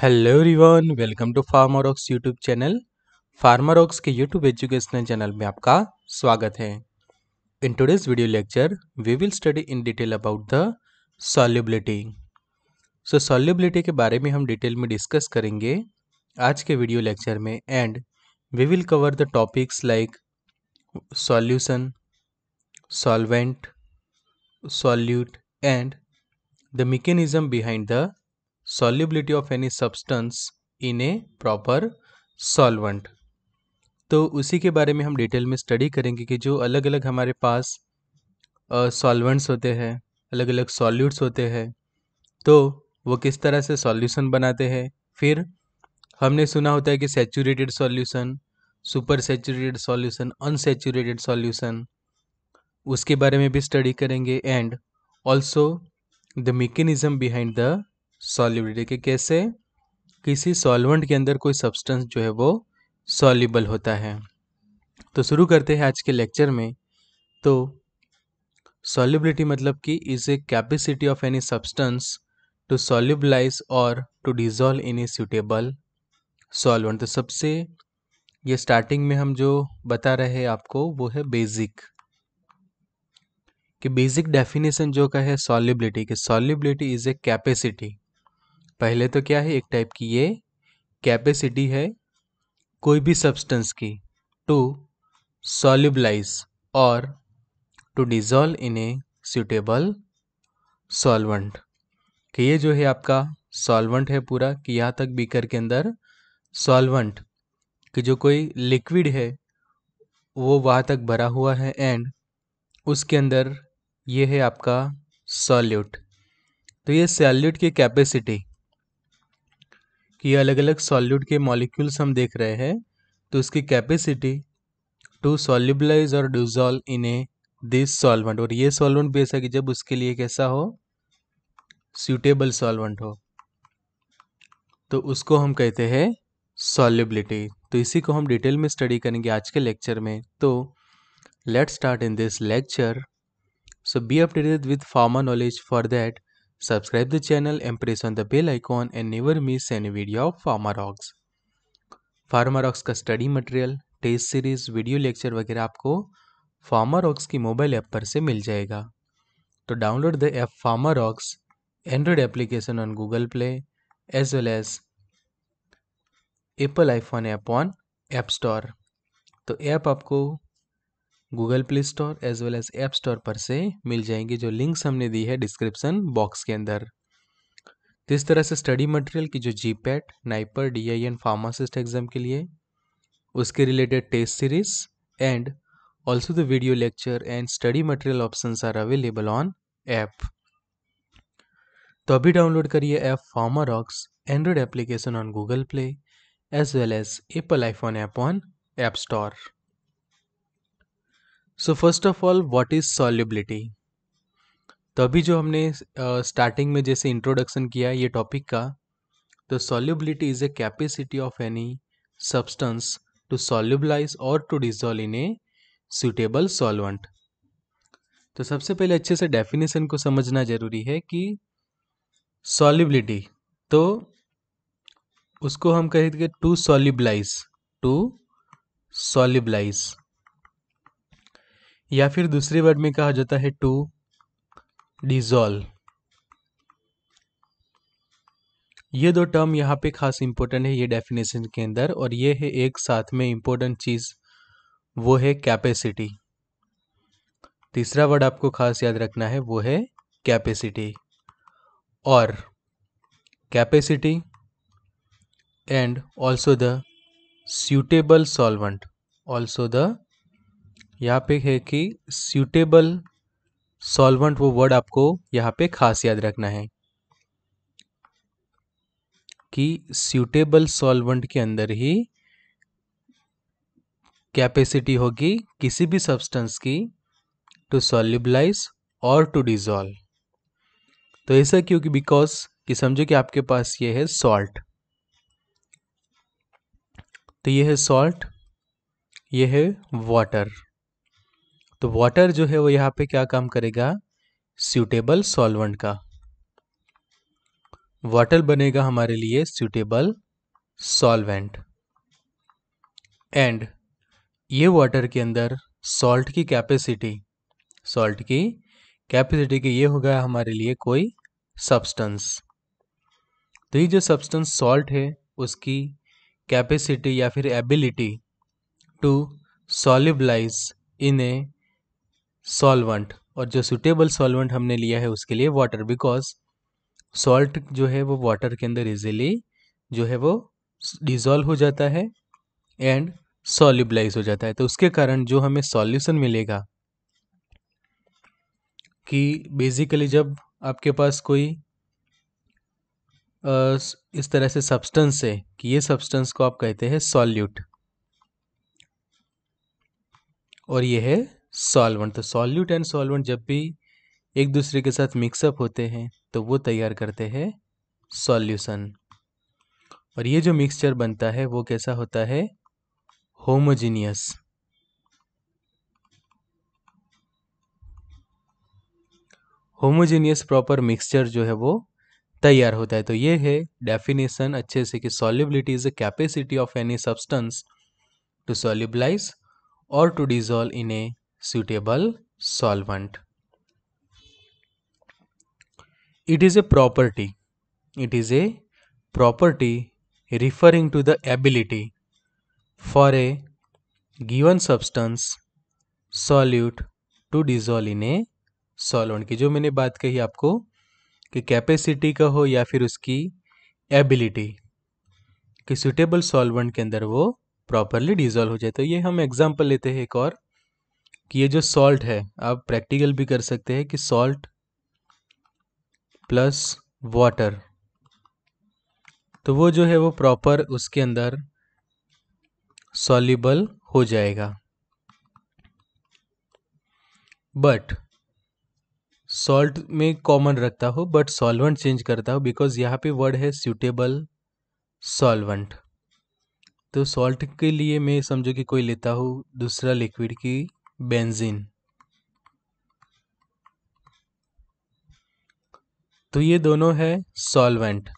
Hello रिवन welcome to Pharmarox YouTube channel Pharmarox के YouTube educational channel में आपका स्वागत है in today's video lecture we will study in detail about the solubility so solubility के बारे में हम डिटेल में डिस्कस करेंगे आज के वीडियो लेक्चर में and we will cover the topics like solution solvent solute and the mechanism behind the solubility of any substance in a proper solvent तो उसी के बारे में हम डिटेल में स्टडी करेंगे कि जो अलग अलग हमारे पास सॉल्वेंट्स uh, होते हैं अलग अलग सॉल्यूट्स होते हैं तो वो किस तरह से सॉल्यूशन बनाते हैं फिर हमने सुना होता है कि saturated solution super saturated solution unsaturated solution उसके बारे में भी स्टडी करेंगे and also the mechanism behind the solubility के कैसे किसी सॉल्वेंट के अंदर कोई सब्सटेंस जो है वो सॉल्यूबल होता है तो शुरू करते हैं आज के लेक्चर में तो सॉलिबिलिटी मतलब कि is a capacity of any substance to solubilize और to dissolve in a suitable solvent तो सबसे ये स्टार्टिंग में हम जो बता रहे हैं आपको वो है बेसिक कि बेसिक डेफिनेशन जो का है सॉलिबिलिटी कि सॉलिबिलिटी इज ए कैपेसिटी पहले तो क्या है एक टाइप की ये कैपेसिटी है कोई भी सब्सटेंस की टू सॉल्यूबलाइज और to dissolve in a suitable solvent कि ये जो है आपका सॉल्वेंट है पूरा कि यहाँ तक बीकर के अंदर सॉल्वेंट कि जो कोई लिक्विड है वो वहाँ तक भरा हुआ है एंड उसके अंदर ये है आपका सॉल्यूट तो ये सॉल्यूट की कैपेसिटी कि अलग अलग सॉल्यूट के मॉलिक्यूल्स हम देख रहे हैं तो उसकी कैपेसिटी टू सॉल्यूबलाइज और dissolve in a this solvent और ये सॉल्वेंट भी ऐसा कि जब उसके लिए कैसा हो सूटेबल सॉल्वेंट हो तो उसको हम कहते हैं सॉल्युबिलिटी तो इसी को हम डिटेल में स्टडी करेंगे आज के लेक्चर में तो let start in this lecture so be updated with pharma knowledge for that Subscribe the channel and press on the bell icon and never miss any video of Pharmarox. Pharmarox का study material test series video lecture वगैरह आपको Pharmarocks की mobile app पर से मिल जाएगा तो download the app Pharmarox android application on Google play as well as Apple iPhone app on app store तो ऐप आपको Google play store as well as app store पर से मिल जाएंगी जो लिंक्स हमने दी है डिस्क्रिप्शन बॉक्स के अंदर तो इस तरह से स्टडी मटेरियल की जो G PAT NIPER D I N pharmacist exam के लिए उसके related test series and also the video lecture and study material option are available on app तो अभी डाउनलोड करिए app Pharmarox android application on Google play as well as Apple iPhone app on app store so first of all what is solubility तो अभी जो हमने starting uh, में जैसे introduction किया ये टॉपिक का तो solubility is a capacity of any substance to solubilize और to dissolve in a suitable solvent तो सबसे पहले अच्छे से डेफिनेशन को समझना ज़रूरी है कि सॉल्युबिलिटी तो उसको हम कहेंगे टू सॉल्युबलाइज टू सॉल्युबलाइज या फिर दूसरे वर्ड में कहा जाता है टू डिजॉल्व ये दो टर्म यहाँ पे खास इंपॉर्टेंट है ये डेफिनेशन के अंदर और ये है एक साथ में इंपॉर्टेंट चीज़ वो है कैपेसिटी तीसरा वर्ड आपको खास याद रखना है वो है कैपेसिटी और capacity and also the suitable solvent also the यहाँ पे है कि सूटेबल सॉल्वेंट वो वर्ड आपको यहाँ पे खास याद रखना है कि सूटेबल सॉल्वेंट के अंदर ही कैपेसिटी होगी किसी भी सब्सटेंस की टू सॉल्युबलाइज और टू डिजॉल्व तो ऐसा क्योंकि बिकॉज कि समझो कि आपके पास ये है सॉल्ट तो ये है सॉल्ट ये है वाटर तो वाटर जो है वो यहाँ पे क्या काम करेगा सूटेबल सॉल्वेंट का वाटर बनेगा हमारे लिए सूटेबल सॉल्वेंट एंड ये वाटर के अंदर सॉल्ट की कैपेसिटी सॉल्ट की कैपेसिटी के ये होगा हमारे लिए कोई सब्सटेंस तो ये जो सब्सटेंस सॉल्ट है उसकी कैपेसिटी या फिर ability to solubilize in a solvent और जो सुटेबल सॉल्वेंट हमने लिया है उसके लिए वाटर बिकॉज सॉल्ट जो है वो वाटर के अंदर इजीली जो है वो डिज़ोल्व हो जाता है एंड सॉल्यूबलाइज हो जाता है तो उसके कारण जो हमें सॉल्यूशन मिलेगा कि बेसिकली जब आपके पास कोई इस तरह से सब्सटेंस है कि ये सब्सटेंस को आप कहते हैं सॉल्यूट और ये है सॉल्वेंट तो सॉल्यूट एंड सॉल्वेंट जब भी एक दूसरे के साथ मिक्सअप होते हैं तो वो तैयार करते हैं सॉल्यूशन और ये जो मिक्सचर बनता है वो कैसा होता है होमोजीनियस होमोजीनियस प्रॉपर मिक्सचर जो है वो तैयार होता है तो ये है डेफिनेशन अच्छे से कि solubility is a capacity of any substance to solubilize और to dissolve in a suitable solvent it is a property it is a property referring to the ability for a given substance solute to dissolve in a solvent की जो मैंने बात कही आपको कि capacity का हो या फिर उसकी एबिलिटी कि सुटेबल सॉल्वेंट के अंदर वो प्रॉपरली डिजॉल्व हो जाए तो ये हम एग्जांपल लेते हैं एक और कि ये जो सॉल्ट है आप प्रैक्टिकल भी कर सकते हैं कि सॉल्ट प्लस वाटर तो वो जो है वो प्रॉपर उसके अंदर सॉल्यूबल हो जाएगा बट सॉल्ट में कॉमन रखता हो बट सॉल्वेंट चेंज करता हो बिकॉज यहाँ पे वर्ड है सूटेबल सॉल्वेंट तो सॉल्ट के लिए मैं समझो कि कोई लेता हूँ दूसरा लिक्विड की बेंजीन तो ये दोनों है सॉल्वेंट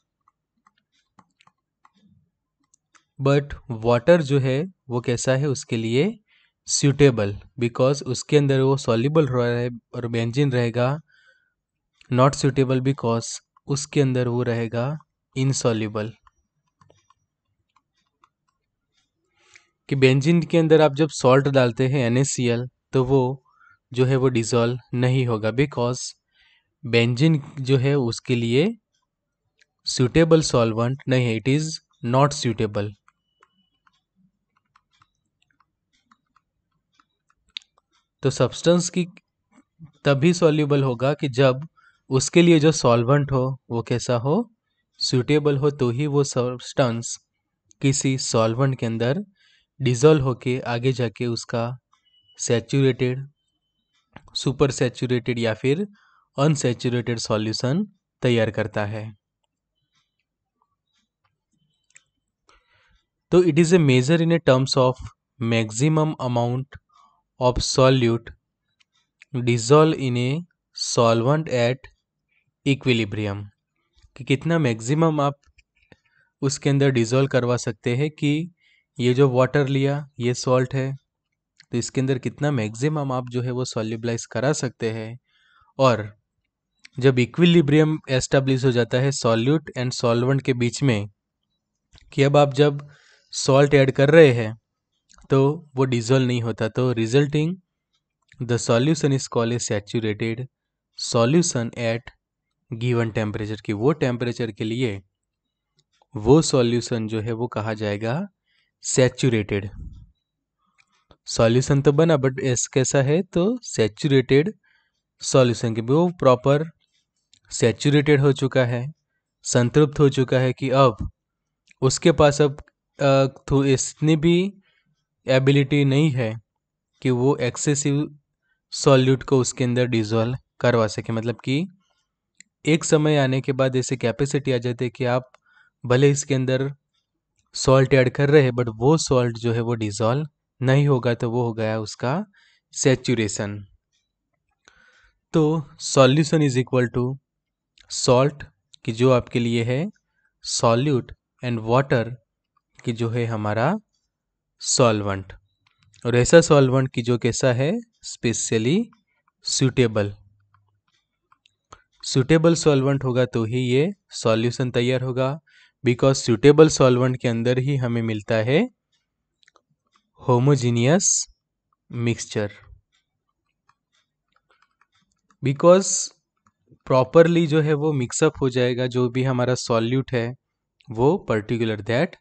बट वाटर जो है वो कैसा है उसके लिए सूटेबल बिकॉज उसके अंदर वो सॉल्यूबल और बेंजिन रहेगा नॉट सूटेबल बिकॉज उसके अंदर वो रहेगा इनसॉल्यूबल कि बेंजीन के अंदर आप जब सॉल्ट डालते हैं एल तो वो जो है वो डिज़ोल्व नहीं होगा बिकॉज बेंजीन जो है उसके लिए सूटेबल सॉल्वेंट नहीं है इट इज़ नॉट सूटेबल तो सब्सटेंस की तभी सॉल्यूबल होगा कि जब उसके लिए जो सॉल्वेंट हो वो कैसा हो सूटेबल हो तो ही वो सब्सटेंस किसी सॉल्वेंट के अंदर डिज़ोल्व होके आगे जाके उसका सैचुरेटेड सुपर सैचुरेटेड या फिर अनसैचुरेटेड सॉल्यूशन तैयार करता है तो it is a measure in a terms of maximum amount of solute dissolve in a solvent at equilibrium कि कितना मैक्सिमम आप उसके अंदर डिज़ोल्व करवा सकते हैं कि ये जो वाटर लिया ये सॉल्ट है तो इसके अंदर कितना मैक्सिमम आप जो है वो सॉल्यूबलाइज करा सकते हैं और जब इक्विलिब्रियम एस्टेब्लिश हो जाता है सॉल्यूट एंड सॉल्वेंट के बीच में कि अब आप जब सॉल्ट ऐड कर रहे हैं तो वो डिजोल्व नहीं होता तो resulting the solution is call a saturated solution at given temperature की वो टेम्परेचर के लिए वो सॉल्यूशन जो है वो कहा जाएगा सेचूरेटेड सॉल्यूशन तो बना बट एस कैसा है तो सैचुरेटेड सॉल्यूशन के वो प्रॉपर सेचूरेटेड हो चुका है संतृप्त हो चुका है कि अब उसके पास अब तो इतनी भी एबिलिटी नहीं है कि वो एक्सेसिव सॉल्यूट को उसके अंदर डिजोल्व करवा सके मतलब कि एक समय आने के बाद ऐसे कैपेसिटी आ जाती है कि आप भले इसके अंदर सॉल्ट ऐड कर रहे हैं बट वो सॉल्ट जो है वो डिज़ोल्व नहीं होगा तो वो हो गया उसका सेचुरेशन तो solution is equal to salt कि जो आपके लिए है सॉल्यूट एंड वाटर कि जो है हमारा सॉल्वेंट और ऐसा सॉल्वेंट कि जो कैसा है स्पेशली सूटेबल सूटेबल सॉल्वेंट होगा तो ही ये सॉल्यूशन तैयार होगा बिकॉज सूटेबल सॉल्वेंट के अंदर ही हमें मिलता है होमोजीनियस मिक्सचर बिकॉज प्रॉपरली जो है वो मिक्सअप हो जाएगा जो भी हमारा सॉल्यूट है वो पर्टिकुलर दैट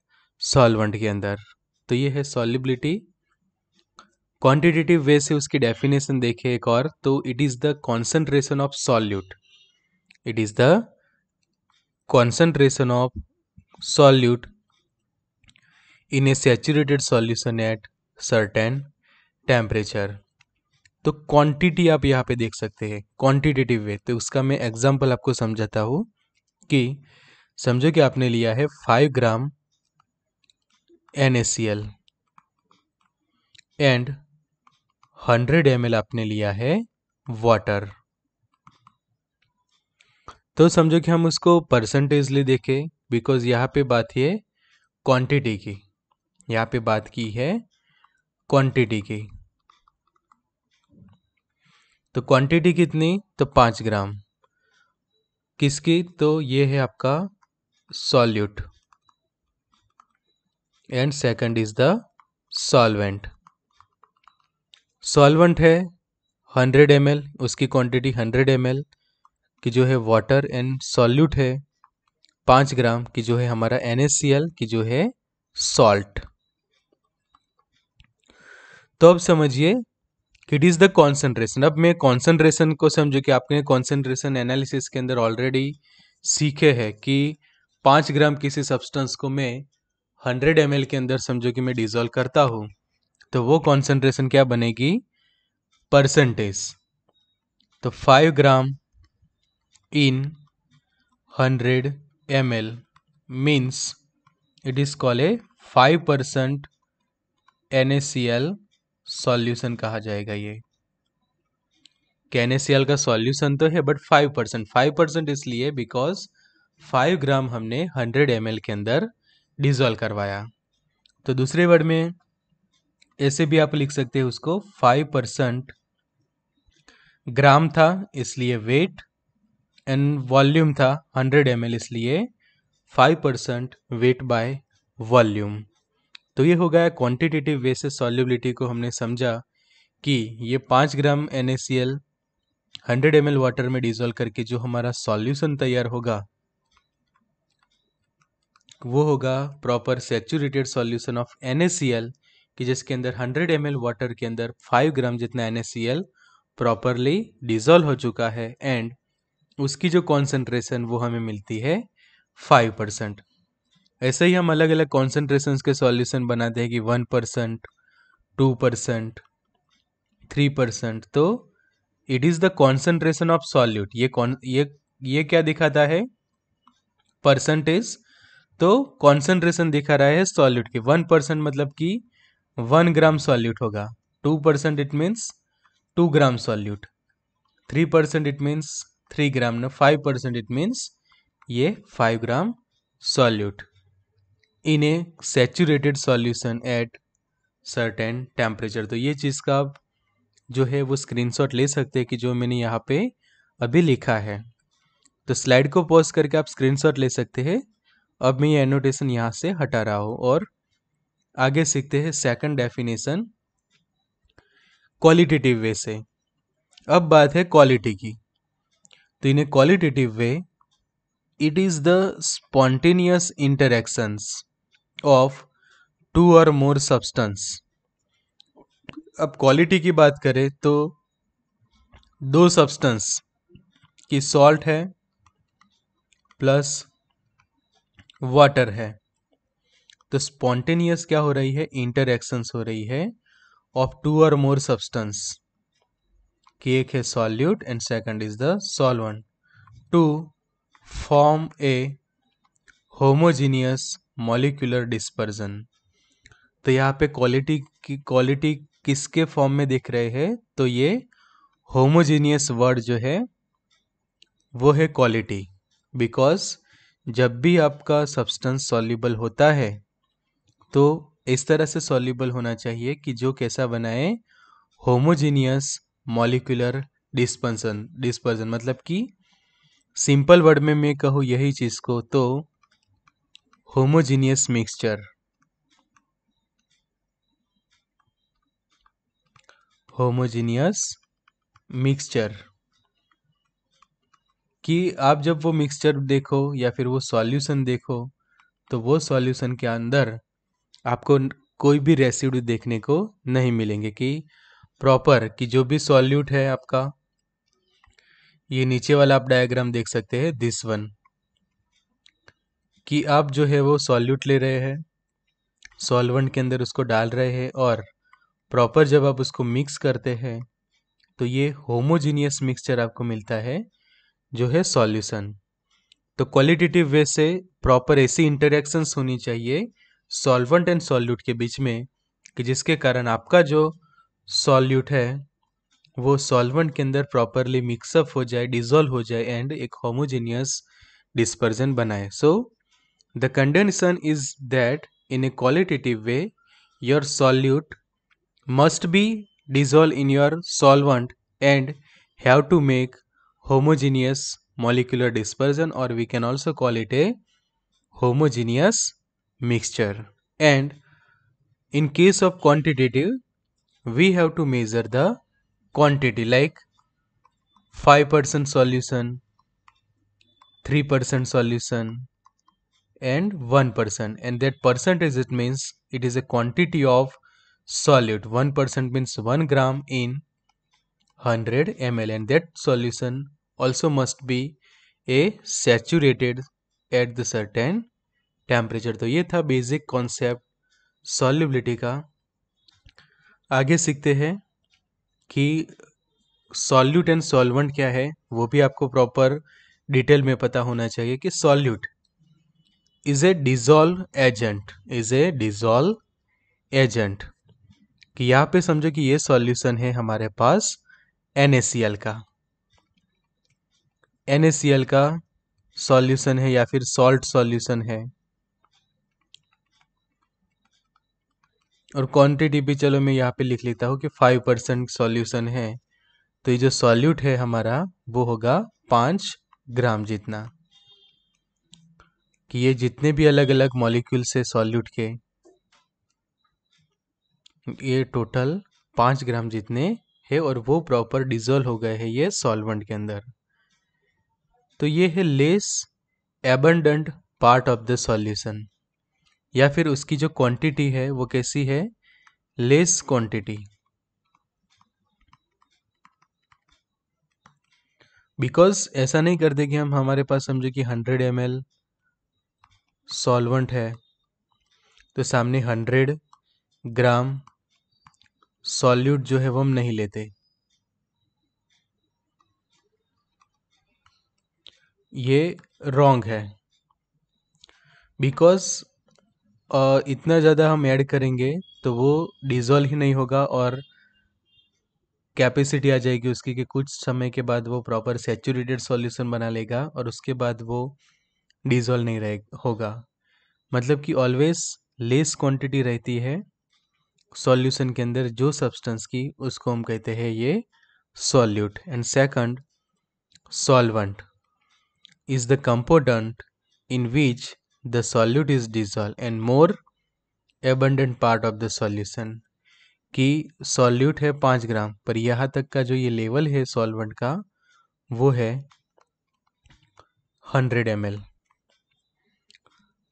सॉल्वेंट के अंदर तो ये है सॉल्युबिलिटी क्वांटिटेटिव वे से उसकी डेफिनेशन देखें एक और तो it is the concentration of solute it is the concentration of solute in a saturated solution at certain temperature तो क्वांटिटी आप यहाँ पे देख सकते हैं क्वांटिटेटिव वे तो उसका मैं एग्जांपल आपको समझाता हूँ कि समझो कि आपने लिया है five gram N and hundred M आपने लिया है वाटर तो समझो कि हम उसको परसेंटेजली देखें बिकॉज़ यहाँ पे बात है क्वांटिटी की यहाँ पे बात की है क्वांटिटी की तो क्वांटिटी कितनी तो पाँच ग्राम किसकी तो ये है आपका solute and second is the solvent solvent है 100 एम उसकी क्वांटिटी 100 एम की जो है वाटर एंड सॉल्यूट है पाँच ग्राम की जो है हमारा एन की जो है सॉल्ट तो अब समझिए इट इज़ द कॉन्सेंट्रेशन अब मैं कॉन्सेंट्रेशन को समझो कि आपने कॉन्सेंट्रेशन एनालिसिस के अंदर ऑलरेडी सीखे हैं कि पाँच ग्राम किसी सब्सटेंस को मैं हंड्रेड एम के अंदर समझो कि मैं डिजोल्व करता हूँ तो वो कॉन्सेंट्रेशन क्या बनेगी परसेंटेज तो five gram in hundred L means it is call a five percent N C L solution कहा जाएगा ये एन सी एल का सॉल्यूशन तो है but five percent five percent इसलिए बिकॉज फाइव ग्राम हमने हंड्रेड एम एल के अंदर डिजोल्व करवाया तो दूसरे वर्ड में ऐसे भी आप लिख सकते हैं उसको फाइव परसेंट ग्राम था इसलिए वेट एंड वॉल्यूम था 100 एम इसलिए 5 परसेंट वेट बाय वॉल्यूम तो ये हो गया क्वांटिटेटिव वे से सॉल्युबिलिटी को हमने समझा कि ये 5 gram N 100 C L hundred M L water में डिजोल्व करके जो हमारा सॉल्यूशन तैयार होगा वो होगा proper saturated solution of N C L कि जिसके अंदर 100 एम वाटर के अंदर 5 ग्राम जितना एन प्रॉपरली डिजोल्व हो चुका है एंड उसकी जो कॉन्सेंट्रेशन वो हमें मिलती है फाइव परसेंट ऐसे ही हम अलग अलग कॉन्सेंट्रेशन के सॉल्यूशन बनाते हैं कि one percent two percent three percent तो it is the concentration of solute ये कौन ये ये क्या दिखाता है परसेंटेज तो कॉन्सेंट्रेशन दिखा रहा है सॉल्यूट के वन परसेंट मतलब कि वन ग्राम सॉल्यूट होगा two percent it means two gram solute three percent it means three gram ने फाइव परसेंट इट मीन्स ये five gram solute in a saturated solution at certain temperature तो ये चीज़ का आप जो है वो स्क्रीनशॉट ले सकते हैं कि जो मैंने यहाँ पे अभी लिखा है तो स्लाइड को पॉज करके आप स्क्रीनशॉट ले सकते हैं अब मैं ये एनोटेशन यहाँ से हटा रहा हूँ और आगे सीखते हैं सेकंड डेफिनेशन क्वालिटेटिव वे से अब बात है क्वालिटी की तो in a qualitative way it is the spontaneous interactions of two और मोर सब्सटेंस अब क्वालिटी की बात करें तो दो सब्सटेंस की सॉल्ट है प्लस वाटर है तो स्पॉन्टेनियस क्या हो रही है इंटरेक्शंस हो रही है ऑफ टू और मोर सब्सटेंस कि एक है solute and second is the solvent to form a homogeneous molecular dispersion तो यहाँ पे क्वालिटी की क्वालिटी किसके फॉर्म में दिख रहे हैं तो ये होमोजीनियस वर्ड जो है वो है क्वालिटी बिकॉज जब भी आपका सब्सटेंस सॉल्यूबल होता है तो इस तरह से सॉल्यूबल होना चाहिए कि जो कैसा बनाए होमोजीनियस मॉलिकुलर डिस्पर्सन डिस्पर्सन मतलब कि सिंपल वर्ड में मैं कहूँ यही चीज़ को तो होमोजीनियस मिक्सचर होमोजीनियस मिक्सचर कि आप जब वो मिक्सचर देखो या फिर वो सॉल्यूशन देखो तो वो सॉल्यूशन के अंदर आपको कोई भी रेसिड्यू देखने को नहीं मिलेंगे कि प्रॉपर कि जो भी सॉल्यूट है आपका ये नीचे वाला आप डायग्राम देख सकते हैं दिस वन कि आप जो है वो सॉल्यूट ले रहे हैं सॉल्वेंट के अंदर उसको डाल रहे हैं और प्रॉपर जब आप उसको मिक्स करते हैं तो ये होमोजीनियस मिक्सचर आपको मिलता है जो है सॉल्यूशन तो क्वालिटेटिव वे से प्रॉपर ऐसी इंटरेक्शंस होनी चाहिए सॉल्वेंट एंड सॉल्यूट के बीच में कि जिसके कारण आपका जो सॉल्यूट है वो सॉल्वेंट के अंदर प्रॉपरली मिक्सअप हो जाए डिजोल्व हो जाए एंड एक होमोजेनियस डिस्पर्जन बनाए so the condition is that in a qualitative way your solute must be dissolve in your solvent and have to make homogeneous molecular dispersion और we can also call it a homogeneous mixture and in case of quantitative we have to measure the quantity like 5% solution, 3% solution and 1% and that percentage it means it is a quantity of solute 1% means 1 gram in 100 ml and that solution also must be a saturated at the certain temperature. So, ये था basic concept solubility का आगे सीखते हैं कि solute and solvent क्या है वो भी आपको प्रॉपर डिटेल में पता होना चाहिए कि solute is a dissolve agent is a dissolve agent कि यहाँ पे समझो कि ये सॉल्यूशन है हमारे पास NaCl का NaCl का सॉल्यूशन है या फिर सॉल्ट सॉल्यूशन है और क्वांटिटी भी चलो मैं यहाँ पे लिख लेता हूँ कि फाइव परसेंट सॉल्यूशन है तो ये जो सॉल्यूट है हमारा वो होगा पाँच ग्राम जितना कि ये जितने भी अलग अलग मॉलिक्यूल्स है सॉल्यूट के ये टोटल पाँच ग्राम जितने है और वो प्रॉपर डिजोल्व हो गए हैं ये सॉल्वेंट के अंदर तो ये है less abundant part of the solution या फिर उसकी जो क्वांटिटी है वो कैसी है लेस क्वांटिटी बिकॉज ऐसा नहीं करते कि हम हमारे पास समझो कि हंड्रेड एम एल सॉल्वेंट है तो सामने हंड्रेड ग्राम सॉल्यूट जो है वो हम नहीं लेते ये रॉन्ग है बिकॉज इतना ज़्यादा हम ऐड करेंगे तो वो डिज़ोल्व ही नहीं होगा और कैपेसिटी आ जाएगी उसकी कि कुछ समय के बाद वो प्रॉपर सेचूरेटेड सॉल्यूशन बना लेगा और उसके बाद वो डिज़ोल्व नहीं रहे होगा मतलब कि ऑलवेज लेस क्वांटिटी रहती है सॉल्यूशन के अंदर जो सब्सटेंस की उसको हम कहते हैं ये solute and second solvent is the component in which the solute is dissolved and more abundant part of the solution कि सॉल्यूट है पाँच ग्राम पर यहाँ तक का जो ये लेवल है सॉल्वेंट का वो है हंड्रेड एम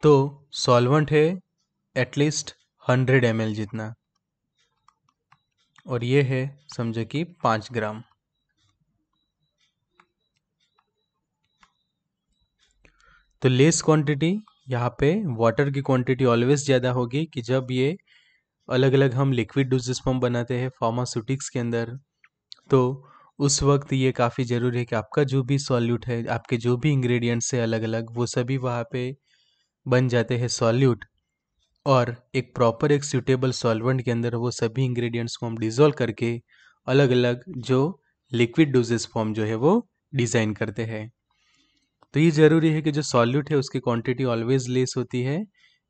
तो सॉल्वेंट है एटलीस्ट हंड्रेड एम जितना और ये है समझो कि पाँच ग्राम तो लेस क्वांटिटी यहाँ पे वाटर की क्वांटिटी ऑलवेज ज़्यादा होगी कि जब ये अलग अलग हम लिक्विड डोजेस फॉर्म बनाते हैं फार्मास्यूटिक्स के अंदर तो उस वक्त ये काफ़ी ज़रूरी है कि आपका जो भी सॉल्यूट है आपके जो भी इंग्रेडिएंट्स है अलग अलग वो सभी वहाँ पे बन जाते हैं सॉल्यूट और एक प्रॉपर एक सूटेबल सॉल्वेंट के अंदर वो सभी इंग्रेडिएंट्स को हम डिज़ोल्व करके अलग अलग जो लिक्विड डोजेस फॉर्म जो है वो डिज़ाइन करते हैं तो ये ज़रूरी है कि जो सॉल्यूट है उसकी क्वांटिटी ऑलवेज लेस होती है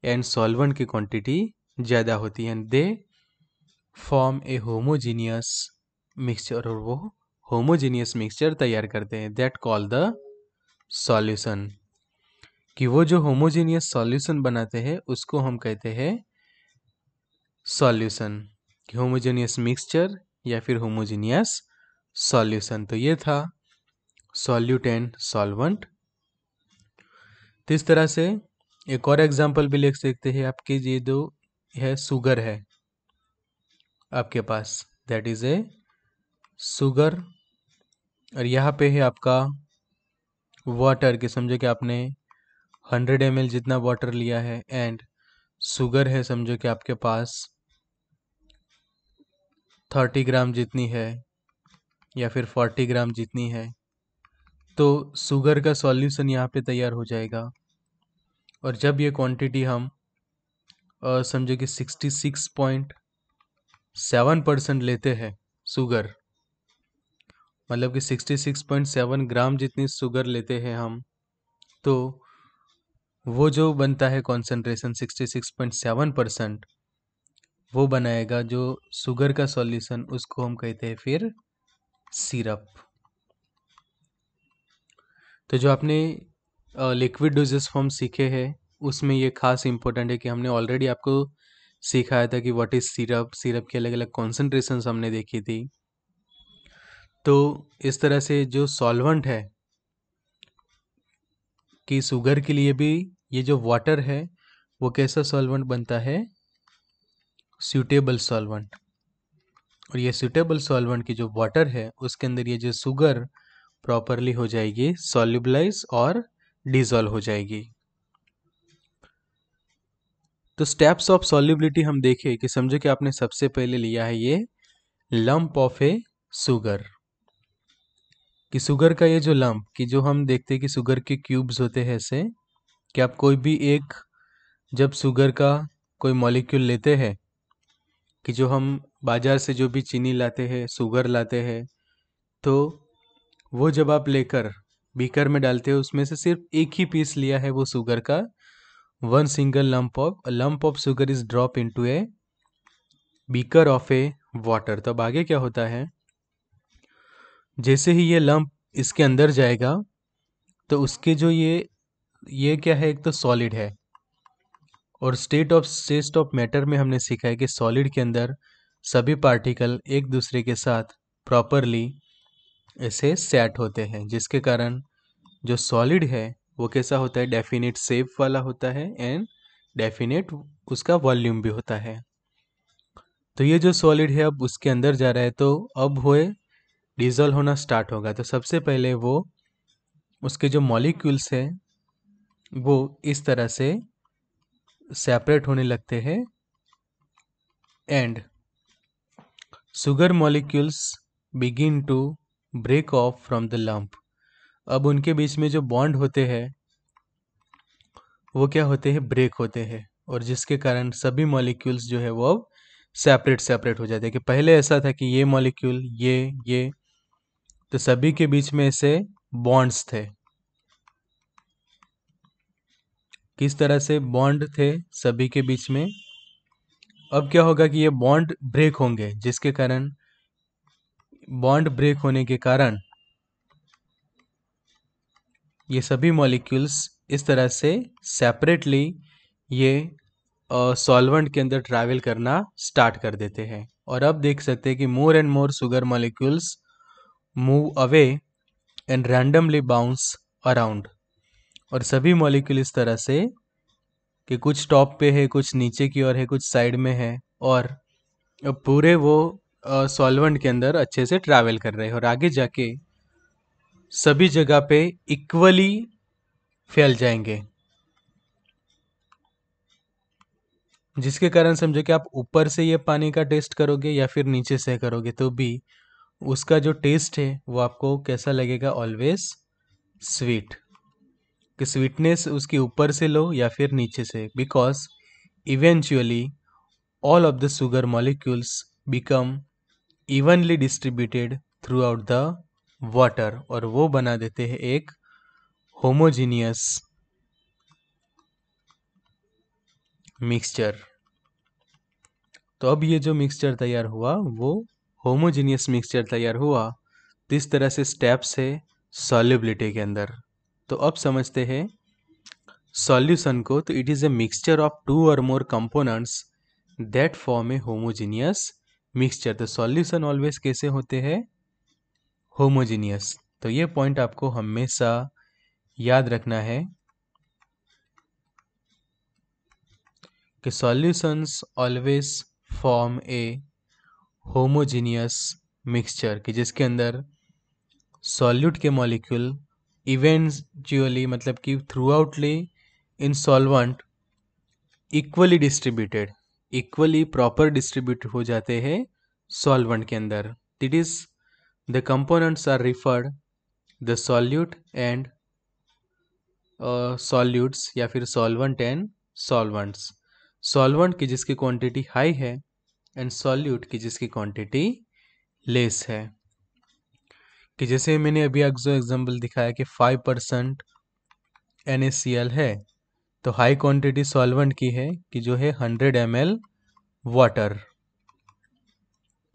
एंड सॉल्वेंट की क्वांटिटी ज़्यादा होती है they form a homogeneous mixture और वो होमोजीनियस मिक्सचर तैयार करते हैं दैट कॉल द सॉल्यूशन कि वो जो होमोजीनियस सॉल्यूशन बनाते हैं उसको हम कहते हैं सॉल्यूशन कि होमोजीनियस मिक्सचर या फिर होमोजीनियस सॉल्यूशन तो ये था सॉल्यूट एंड सॉल्वेंट तो इस तरह से एक और एग्जाम्पल भी लिख सकते हैं आपके ये दो है सुगर है आपके पास दैट इज़ ए सुगर और यहाँ पे है आपका वाटर के समझो कि आपने हंड्रेड एम जितना वाटर लिया है एंड सुगर है समझो कि आपके पास थर्टी ग्राम जितनी है या फिर फोर्टी ग्राम जितनी है तो शुगर का सॉल्यूशन यहाँ पे तैयार हो जाएगा और जब ये क्वांटिटी हम समझो कि sixty six point seven percent लेते हैं शुगर मतलब कि sixty six point seven gram जितनी शुगर लेते हैं हम तो वो जो बनता है concentration sixty six point seven percent वो बनाएगा जो शुगर का सॉल्यूशन उसको हम कहते हैं फिर सिरप तो जो आपने लिक्विड डोजेस फॉर्म सीखे हैं उसमें ये खास इम्पोर्टेंट है कि हमने ऑलरेडी आपको सिखाया था कि व्हाट इज़ सिरप सिरप के अलग अलग कॉन्सेंट्रेशन हमने देखी थी तो इस तरह से जो सॉल्वेंट है कि शुगर के लिए भी ये जो वाटर है वो कैसा सॉल्वेंट बनता है सूटेबल सॉल्वेंट और ये सूटेबल सॉल्वेंट की जो वाटर है उसके अंदर ये जो शुगर प्रॉपरली हो जाएगी सॉल्यूबलाइज और डिजॉल्व हो जाएगी तो स्टेप्स ऑफ सॉल्युबिलिटी हम देखें कि समझो कि आपने सबसे पहले लिया है ये लम्प ऑफ ए सुगर कि सुगर का ये जो लम्प कि जो हम देखते हैं कि सुगर के क्यूब्स होते हैं ऐसे कि आप कोई भी एक जब सुगर का कोई मॉलिक्यूल लेते हैं कि जो हम बाज़ार से जो भी चीनी लाते हैं सुगर लाते हैं तो वो जब आप लेकर बीकर में डालते हो उसमें से सिर्फ एक ही पीस लिया है वो शुगर का one single lump of lump of sugar is drop in to a beaker of a water तब आगे क्या होता है जैसे ही ये लम्प इसके अंदर जाएगा तो उसके जो ये ये क्या है एक तो सॉलिड है और state of states of matter में हमने सीखा है कि सॉलिड के अंदर सभी पार्टिकल एक दूसरे के साथ प्रॉपरली ऐसे सेट होते हैं जिसके कारण जो सॉलिड है वो कैसा होता है डेफिनेट सेप वाला होता है एंड डेफिनेट उसका वॉल्यूम भी होता है तो ये जो सॉलिड है अब उसके अंदर जा रहा है तो अब वो डीजल होना स्टार्ट होगा तो सबसे पहले वो उसके जो मॉलिक्यूल्स हैं वो इस तरह से सेपरेट होने लगते हैं and sugar molecules begin to break off from the lump अब उनके बीच में जो बॉन्ड होते हैं वो क्या होते हैं ब्रेक होते हैं और जिसके कारण सभी मॉलिक्यूल्स जो है वो अब सेपरेट सेपरेट हो जाते हैं कि पहले ऐसा था कि ये मॉलिक्यूल ये ये तो सभी के बीच में ऐसे बॉन्ड्स थे किस तरह से बॉन्ड थे सभी के बीच में अब क्या होगा कि ये बॉन्ड ब्रेक होंगे जिसके कारण बॉन्ड ब्रेक होने के कारण ये सभी मॉलिक्यूल्स इस तरह से सेपरेटली ये सॉल्वेंट के अंदर ट्रैवल करना स्टार्ट कर देते हैं और अब देख सकते हैं कि more and more sugar molecules move away and randomly bounce around और सभी मॉलिक्यूल इस तरह से कि कुछ टॉप पे है कुछ नीचे की ओर है कुछ साइड में है और पूरे वो सॉल्वेंट के अंदर अच्छे से ट्रैवल कर रहे हैं और आगे जाके सभी जगह पे इक्वली फैल जाएंगे जिसके कारण समझो कि आप ऊपर से ये पानी का टेस्ट करोगे या फिर नीचे से करोगे तो भी उसका जो टेस्ट है वो आपको कैसा लगेगा ऑलवेज स्वीट कि स्वीटनेस उसकी ऊपर से लो या फिर नीचे से because eventually all of the sugar molecules become evenly distributed throughout the water और वो बना देते हैं एक होमोजीनियस मिक्सचर तो अब ये जो मिक्सचर तैयार हुआ वो होमोजीनियस मिक्सचर तैयार हुआ तो इस तरह से स्टेप्स है सॉल्युबिलिटी के अंदर तो अब समझते हैं सॉल्यूशन को तो it is a mixture of two और more components that form a homogeneous mixture तो सॉल्यूशन ऑलवेज कैसे होते हैं होमोजीनियस तो ये पॉइंट आपको हमेशा याद रखना है कि solutions always form a homogeneous mixture कि जिसके अंदर सॉल्यूट के मॉलिक्यूल इवेंचुअली मतलब कि throughout in solvent equally distributed equally proper distribute हो जाते हैं सॉल्वेंट के अंदर that is the components are referred the solute and solutes या फिर सॉल्वेंट एंड सॉल्वेंट्स सॉल्वेंट की जिसकी क्वांटिटी हाई है एंड सॉल्यूट की जिसकी क्वांटिटी लेस है कि जैसे मैंने अभी एग्जो एग्जाम्पल दिखाया कि फाइव परसेंट एन है तो हाई क्वांटिटी सॉल्वेंट की है कि जो है hundred M L water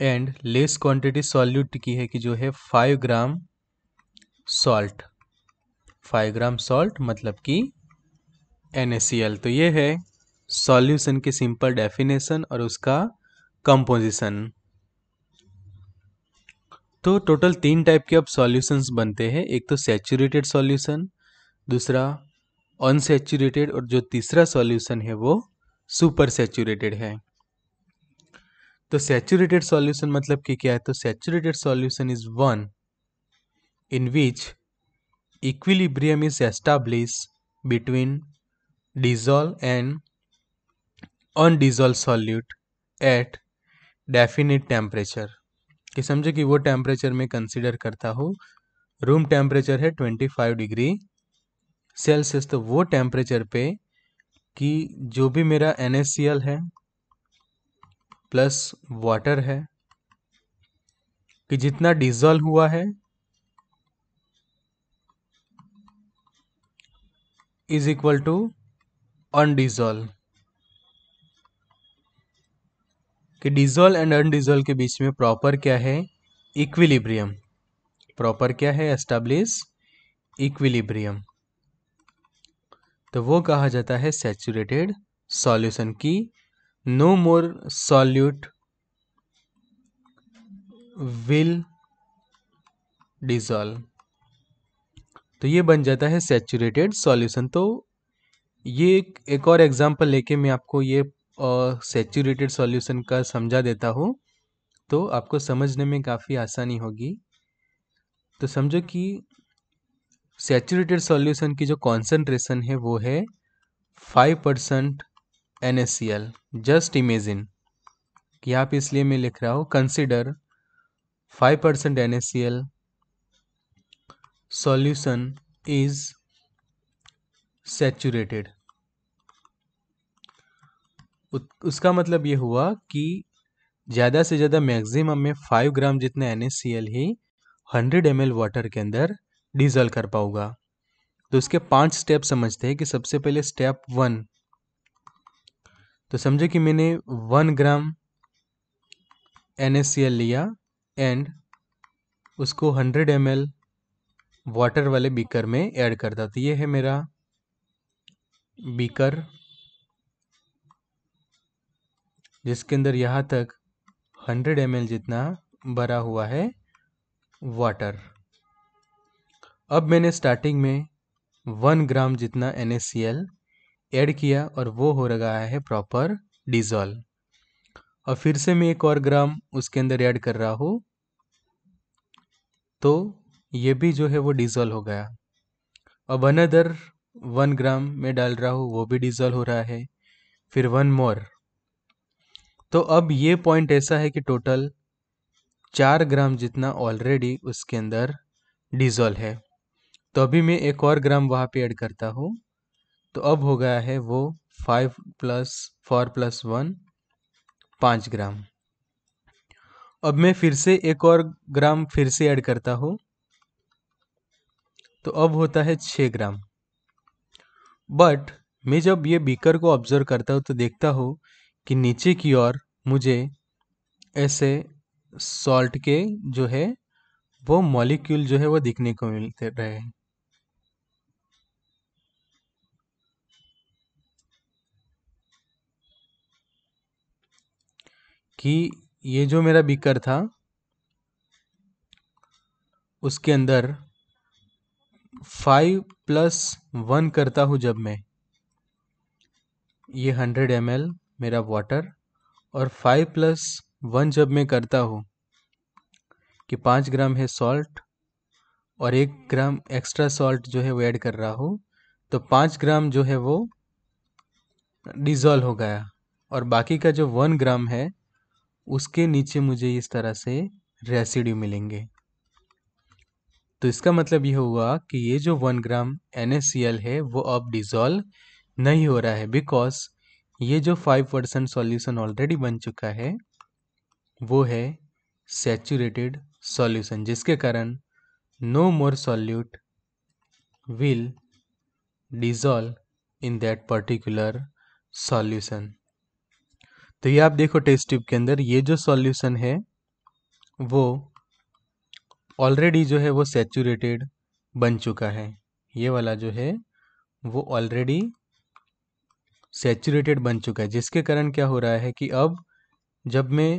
and less quantity solute की है कि जो है five gram salt five gram salt मतलब कि एन तो ये है सॉल्यूशन की सिंपल डेफिनेशन और उसका कंपोजिशन तो टोटल तीन टाइप के अब सॉल्यूशंस बनते हैं एक तो सेचुरेटेड सॉल्यूशन दूसरा अनसेचुरेटेड और जो तीसरा सॉल्यूशन है वो सुपर सेचुरेटेड है तो सेचुरेटेड सॉल्यूशन मतलब कि क्या है तो saturated solution is one in which equilibrium is establish between dissolve and undissolve solute at definite temperature कि समझो कि वो टेम्परेचर में कंसिडर करता हूँ रूम टेम्परेचर है ट्वेंटी फाइव डिग्री सेल्सियस तो वो टेम्परेचर पे कि जो भी मेरा एन है प्लस वाटर है कि जितना डिजॉल्व हुआ है इज इक्वल टू अनडिजॉल्व कि डिजॉल्व एंड अनडिजॉल्व के बीच में प्रॉपर क्या है इक्विलिब्रियम प्रॉपर क्या है एस्टाब्लिश इक्विलिब्रियम तो वो कहा जाता है सैचुरेटेड सॉल्यूशन की no more solute will dissolve तो ये बन जाता है सैचुरेटेड सॉल्यूशन तो ये एक, एक और एग्जांपल लेके मैं आपको ये सैचुरेटेड सॉल्यूशन का समझा देता हूँ तो आपको समझने में काफ़ी आसानी होगी तो समझो कि सेचुरेटेड सॉल्यूशन की जो कॉन्सेंट्रेशन है वो है five percent N just imagine कि आप इसलिए मैं लिख रहा हूँ consider five percent N S C L solution is saturated उसका मतलब ये हुआ कि ज़्यादा से ज़्यादा मैक्सिमम में फाइव ग्राम जितना एन ही हंड्रेड एम वाटर के अंदर डीजल कर पाऊंगा तो इसके पांच स्टेप समझते हैं कि सबसे पहले स्टेप वन तो समझे कि मैंने वन ग्राम एन लिया एंड उसको हंड्रेड एम वाटर वाले बीकर में ऐड कर दिया तो ये है मेरा बीकर जिसके अंदर यहाँ तक हंड्रेड एम जितना भरा हुआ है वाटर अब मैंने स्टार्टिंग में वन ग्राम जितना एन ऐड किया और वो हो रहा है प्रॉपर डिजॉल और फिर से मैं एक और ग्राम उसके अंदर ऐड कर रहा हूँ तो ये भी जो है वो डिजॉल हो गया अब अनदर वन ग्राम में डाल रहा हूँ वो भी डिजॉल हो रहा है फिर वन मोर तो अब ये पॉइंट ऐसा है कि टोटल चार ग्राम जितना ऑलरेडी उसके अंदर डिजॉल है तो अभी मैं एक और ग्राम वहाँ पे ऐड करता हूँ तो अब हो गया है वो five plus four plus one पाँच ग्राम अब मैं फिर से एक और ग्राम फिर से ऐड करता हूँ तो अब होता है छः ग्राम बट मैं जब ये बीकर को ऑब्जर्व करता हूँ तो देखता हूँ कि नीचे की ओर मुझे ऐसे सॉल्ट के जो है वो मॉलिक्यूल जो है वो दिखने को मिलते रहे कि ये जो मेरा बीकर था उसके अंदर फाइव प्लस वन करता हूँ जब मैं ये हंड्रेड एम मेरा वाटर और फाइव प्लस वन जब मैं करता हूँ कि पाँच ग्राम है सॉल्ट और एक ग्राम एक्स्ट्रा सॉल्ट जो है वो ऐड कर रहा हूँ तो पाँच ग्राम जो है वो डिज़ोल्व हो गया और बाकी का जो वन ग्राम है उसके नीचे मुझे इस तरह से रेसिड्यू मिलेंगे तो इसका मतलब यह हुआ कि ये जो वन ग्राम एन है वो अब डिज़ोल्व नहीं हो रहा है बिकॉज ये जो फाइव परसेंट सॉल्यूशन ऑलरेडी बन चुका है वो है सेचूरेटेड सॉल्यूशन जिसके कारण no more solute will dissolve in that particular solution तो ये आप देखो टेस्ट ट्यूब के अंदर ये जो सॉल्यूशन है वो ऑलरेडी जो है वो सेचूरेटेड बन चुका है ये वाला जो है वो ऑलरेडी सेचूरेटेड बन चुका है जिसके कारण क्या हो रहा है कि अब जब मैं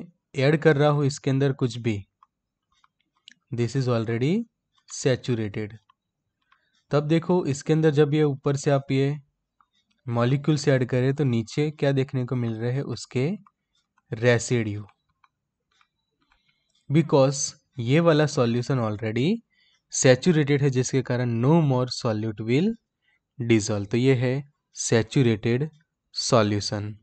ऐड कर रहा हूँ इसके अंदर कुछ भी दिस इज़ ऑलरेडी सेचूरेटेड तब देखो इसके अंदर जब ये ऊपर से आप ये मॉलिक्यूल से ऐड करें तो नीचे क्या देखने को मिल रहे है उसके रेसिड्यू बिकॉज ये वाला सॉल्यूशन ऑलरेडी सेचूरेटेड है जिसके कारण no more solute will dissolve तो ये है सेचूरेटेड सॉल्यूशन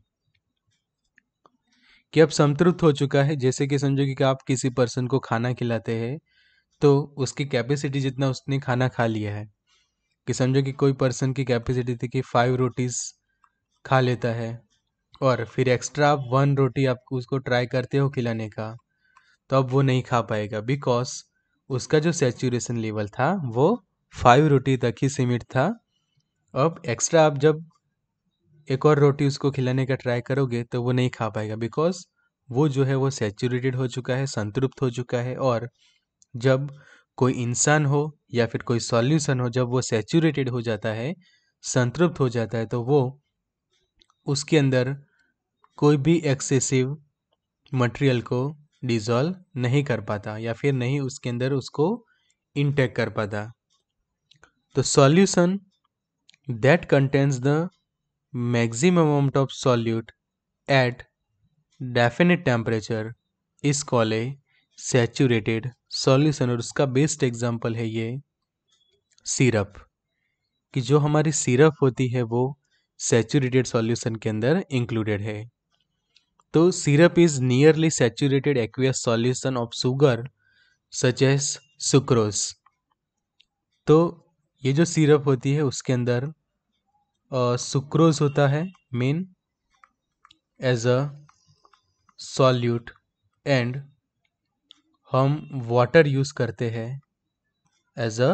कि अब संतृप्त हो चुका है जैसे कि समझो कि आप किसी पर्सन को खाना खिलाते हैं तो उसकी कैपेसिटी जितना उसने खाना खा लिया है कि समझो कि कोई पर्सन की कैपेसिटी थी कि फाइव रोटीज़ खा लेता है और फिर एक्स्ट्रा आप वन रोटी आप उसको ट्राई करते हो खिलाने का तो अब वो नहीं खा पाएगा बिकॉज उसका जो सेचुरेशन लेवल था वो फाइव रोटी तक ही सीमित था अब एक्स्ट्रा आप जब एक और रोटी उसको खिलाने का ट्राई करोगे तो वो नहीं खा पाएगा बिकॉज वो जो है वो सेचूरेटेड हो चुका है संतृप्त हो चुका है और जब कोई इंसान हो या फिर कोई सॉल्यूशन हो जब वो सेचूरेटेड हो जाता है संतृप्त हो जाता है तो वो उसके अंदर कोई भी एक्सेसिव मटेरियल को डिज़ोल्व नहीं कर पाता या फिर नहीं उसके अंदर उसको इंटेक कर पाता तो solution that contains the maximum amount of solute at definite temperature is call a saturated solution और उसका बेस्ट एग्जाम्पल है ये सिरप कि जो हमारी सिरप होती है वो सैचुरेटेड सॉल्यूशन के अंदर इंक्लूडेड है तो syrup is nearly saturated aqueous solution of sugar such as sucrose तो ये जो सिरप होती है उसके अंदर सुक्रोज होता है main as a solute and हम वाटर यूज़ करते हैं एज अ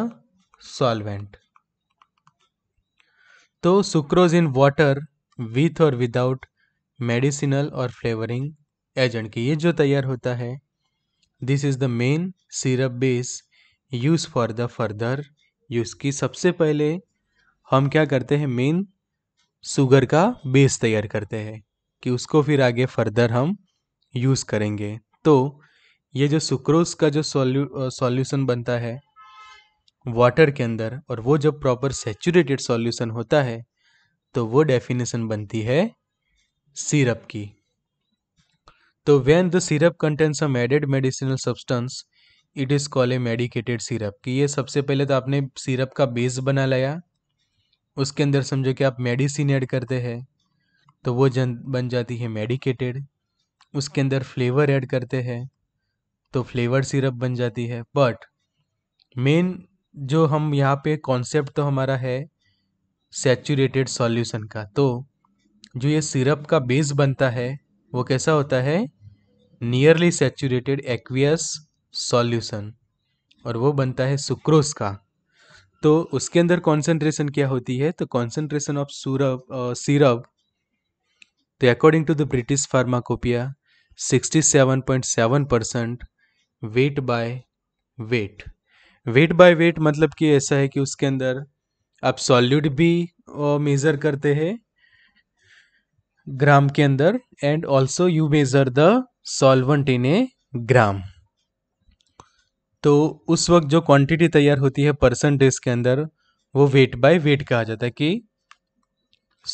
सॉल्वेंट तो sucrose in water with or without medicinal or flavouring agent की ये जो तैयार होता है this is the main syrup base use for the further use की सबसे पहले हम क्या करते हैं मेन सुगर का बेस तैयार करते हैं कि उसको फिर आगे फर्दर हम यूज़ करेंगे तो ये जो सुक्रोज का जो सॉल्यूशन बनता है वाटर के अंदर और वो जब प्रॉपर सेचूरेटेड सॉल्यूशन होता है तो वो डेफिनेशन बनती है सिरप की तो when the syrup contents um added medicinal substance it is call a medicated syrup कि ये सबसे पहले तो आपने सिरप का बेस बना लाया उसके अंदर समझो कि आप मेडिसिन ऐड करते हैं तो वो जन बन जाती है मेडिकेटेड उसके अंदर फ्लेवर ऐड करते हैं तो फ्लेवर सिरप बन जाती है बट मेन जो हम यहाँ पे कॉन्सेप्ट तो हमारा है सैचुरेटेड सॉल्यूशन का तो जो ये सिरप का बेस बनता है वो कैसा होता है नियरली सैचुरेटेड एक्वियस सॉल्यूशन और वो बनता है सुक्रोस का तो उसके अंदर कॉन्सेंट्रेशन क्या होती है तो कॉन्सेंट्रेशन ऑफ सूरप सिरप तो according to the British pharmacopoeia sixty seven point seven percent weight by weight weight by weight मतलब कि ऐसा है कि उसके अंदर आप सॉल्यूट भी मेज़र करते हैं ग्राम के अंदर and also you measure the solvent in a gram तो उस वक्त जो क्वांटिटी तैयार होती है परसेंटेज के अंदर वो वेट बाय वेट कहा जाता है कि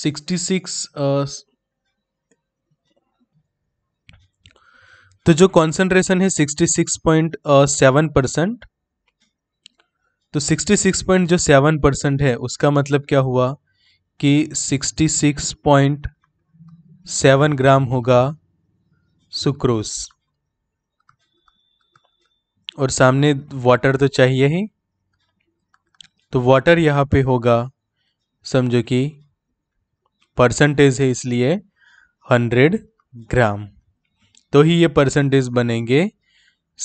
66 सिक्स तो जो कॉन्सेंट्रेशन है 66.7 परसेंट uh, तो 66 पॉइंट जो 7 परसेंट है उसका मतलब क्या हुआ कि 66.7 ग्राम होगा सुक्रोस और सामने वाटर तो चाहिए ही तो वाटर यहाँ पे होगा समझो कि परसेंटेज है इसलिए 100 ग्राम तो ही ये परसेंटेज बनेंगे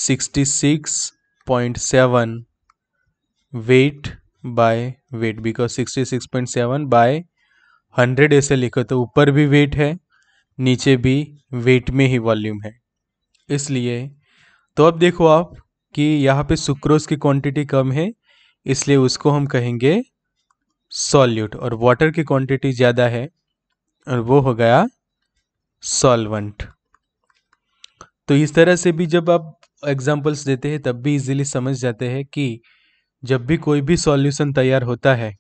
sixty six point seven weight by weight because sixty six point seven by hundred ऐसे लिखो तो ऊपर भी वेट है नीचे भी वेट में ही वॉल्यूम है इसलिए तो अब देखो आप कि यहाँ पे सुक्रोज की क्वांटिटी कम है इसलिए उसको हम कहेंगे सॉल्यूट और वाटर की क्वांटिटी ज़्यादा है और वो हो गया सॉल्वेंट तो इस तरह से भी जब आप एग्जाम्पल्स देते हैं तब भी इजीली समझ जाते हैं कि जब भी कोई भी सॉल्यूशन तैयार होता है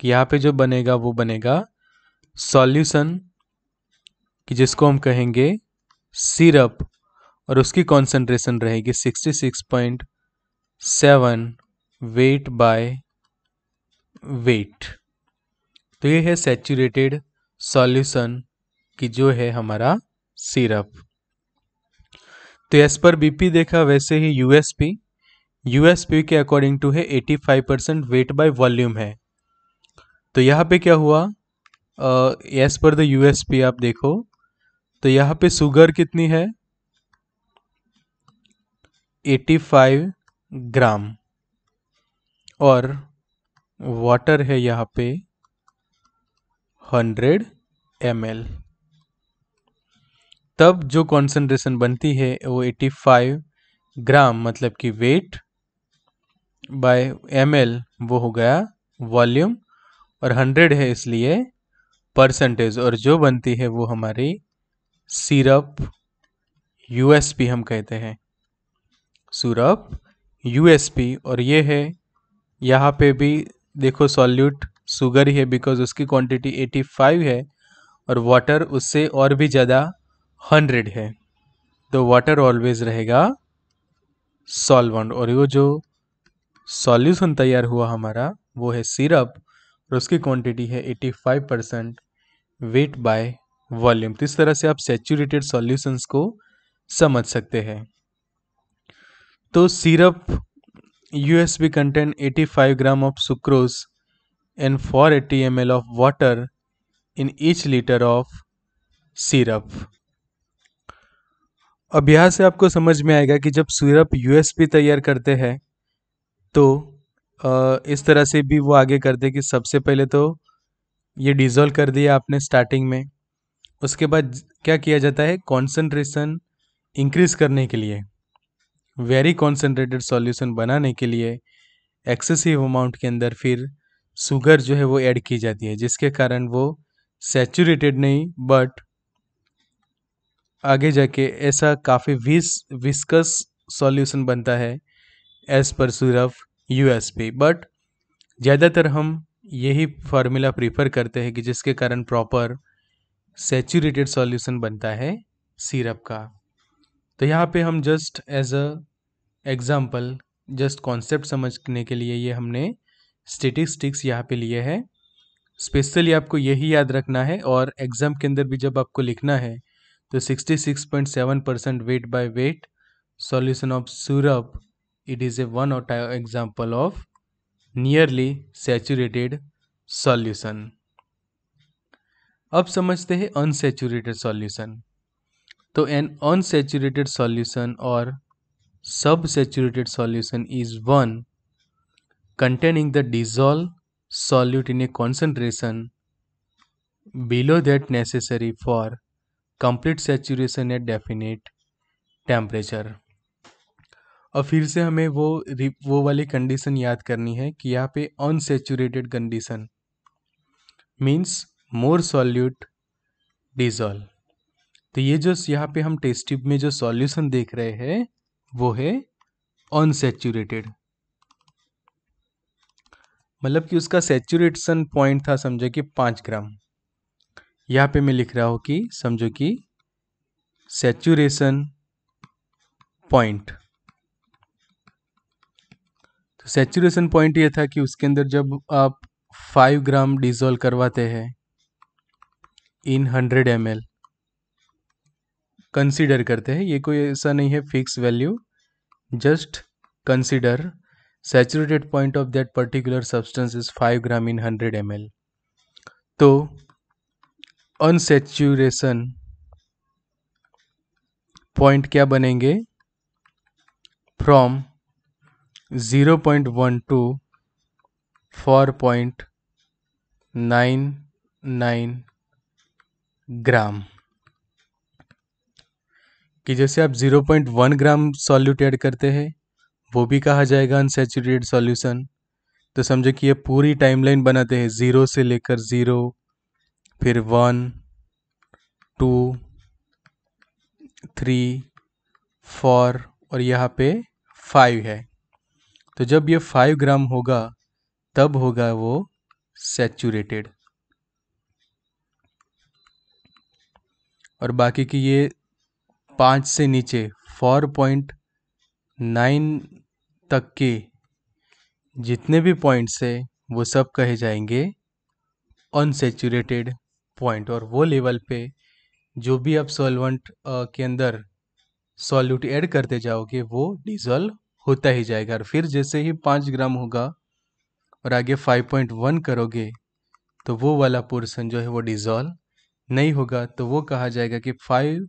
कि यहाँ पे जो बनेगा वो बनेगा सॉल्यूशन कि जिसको हम कहेंगे सिरप और उसकी कॉन्सेंट्रेशन रहेगी 66.7 वेट बाय वेट तो ये है सेचूरेटेड सॉल्यूशन कि जो है हमारा सिरप तो एज पर बीपी देखा वैसे ही यूएसपी यूएसपी के अकॉर्डिंग टू है 85 परसेंट वेट बाय वॉल्यूम है तो यहाँ पे क्या हुआ एज पर द यूएसपी आप देखो तो यहाँ पे सुगर कितनी है 85 ग्राम और वाटर है यहाँ पे 100 एम तब जो कॉन्सेंट्रेशन बनती है वो 85 ग्राम मतलब कि वेट बाय एम वो हो गया वॉल्यूम और 100 है इसलिए परसेंटेज और जो बनती है वो हमारी सिरप यूएसपी हम कहते हैं सूरप यूएसपी और ये है यहाँ पे भी देखो सॉल्यूट शुगर ही है बिकॉज उसकी क्वांटिटी 85 है और वाटर उससे और भी ज़्यादा हंड्रेड है तो वाटर ऑलवेज रहेगा सॉल्वेंट और वो जो सॉल्यूशन तैयार हुआ हमारा वो है सिरप और उसकी क्वांटिटी है eighty five percent weight by volume तो इस तरह से आप सेचूरेटेड सॉल्यूशंस को समझ सकते हैं तो syrup USP content five gram of sucrose and eighty M of water in each litre of syrup अभ्यास से आपको समझ में आएगा कि जब सिरप यूएसपी तैयार करते हैं तो इस तरह से भी वो आगे करते कि सबसे पहले तो ये डिज़ोल्व कर दिया आपने स्टार्टिंग में उसके बाद क्या किया जाता है कॉन्सेंट्रेशन इंक्रीज़ करने के लिए वेरी कॉन्सेंट्रेटेड सॉल्यूशन बनाने के लिए एक्सेसिव अमाउंट के अंदर फिर शुगर जो है वो ऐड की जाती है जिसके कारण वो सेचूरेटेड नहीं बट आगे जाके ऐसा काफ़ी विस विस्कस सॉल्यूशन बनता है एज पर syrup U S P but ज़्यादातर हम यही फार्मूला प्रीफर करते हैं कि जिसके कारण प्रॉपर सेचूरेटेड सॉल्यूशन बनता है सिरप का तो यहाँ पे हम just as a example just concept समझने के लिए ये हमने स्टेटिस्टिक्स यहाँ पे लिए हैं स्पेशली आपको यही याद रखना है और एग्ज़ाम के अंदर भी जब आपको लिखना है तो 66.7 percent weight by weight solution of syrup it is a one out example of nearly saturated solution अब समझते हैं अनसेचुरेटेड सॉल्यूशन तो an unsaturated solution or sub saturated solution is one containing the dissolve solute in a concentration below that necessary for complete saturation at definite temperature और फिर से हमें वो वो वाली कंडीशन याद करनी है कि यहाँ पे unsaturated condition means more solute dissolve तो ये जो यहाँ पे हम टेस्ट ट्यूब में जो सॉल्यूशन देख रहे हैं वो है अनसेचुरेटेड मतलब कि उसका सेचुरेशन पॉइंट था समझो कि पाँच ग्राम यहाँ पे मैं लिख रहा हूँ कि समझो कि सेचुरेशन पॉइंट तो सेचुरेशन पॉइंट ये था कि उसके अंदर जब आप फाइव ग्राम डिजोल्व करवाते हैं इन हंड्रेड एम एल कंसिडर करते हैं ये कोई ऐसा नहीं है fix value just consider saturated point of that particular substance is five gram in hundred M एल तो अनसेचुरेशन पॉइंट क्या बनेंगे from zero point one to four point nine nine gram कि जैसे आप zero point one gram solute add करते हैं वो भी कहा जाएगा अनसेचुरेटेड सॉल्यूशन तो समझो कि ये पूरी टाइमलाइन बनाते हैं ज़ीरो से लेकर ज़ीरो फिर वन टू थ्री फोर और यहाँ पे फाइव है तो जब ये फाइव ग्राम होगा तब होगा वो सेचूरेटेड और बाकी की ये पाँच से नीचे फोर पॉइंट नाइन तक के जितने भी पॉइंट्स है वो सब कहे जाएंगे अनसेचूरेटेड पॉइंट और वो लेवल पे जो भी आप सॉल्वेंट के अंदर सॉल्यूट ऐड करते जाओगे वो डिज़ोल्व होता ही जाएगा और फिर जैसे ही पाँच ग्राम होगा और आगे फाइव पॉइंट वन करोगे तो वो वाला पोर्सन जो है वो डिजोल्व नहीं होगा तो वो कहा जाएगा कि फाइव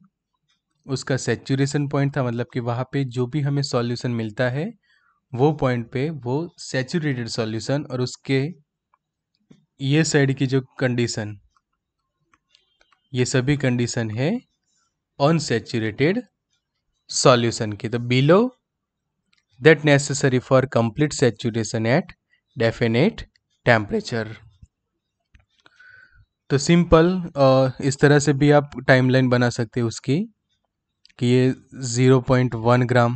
उसका सेचुरेशन पॉइंट था मतलब कि वहाँ पे जो भी हमें सॉल्यूशन मिलता है वो पॉइंट पे वो सेचुरेटेड सॉल्यूशन और उसके ये साइड की जो कंडीशन ये सभी कंडीशन है अनसेचुरेटेड सॉल्यूशन की तो below that necessary for complete saturation at definite temperature तो सिंपल इस तरह से भी आप टाइमलाइन बना सकते हैं उसकी कि ये ज़ीरो पॉइंट वन ग्राम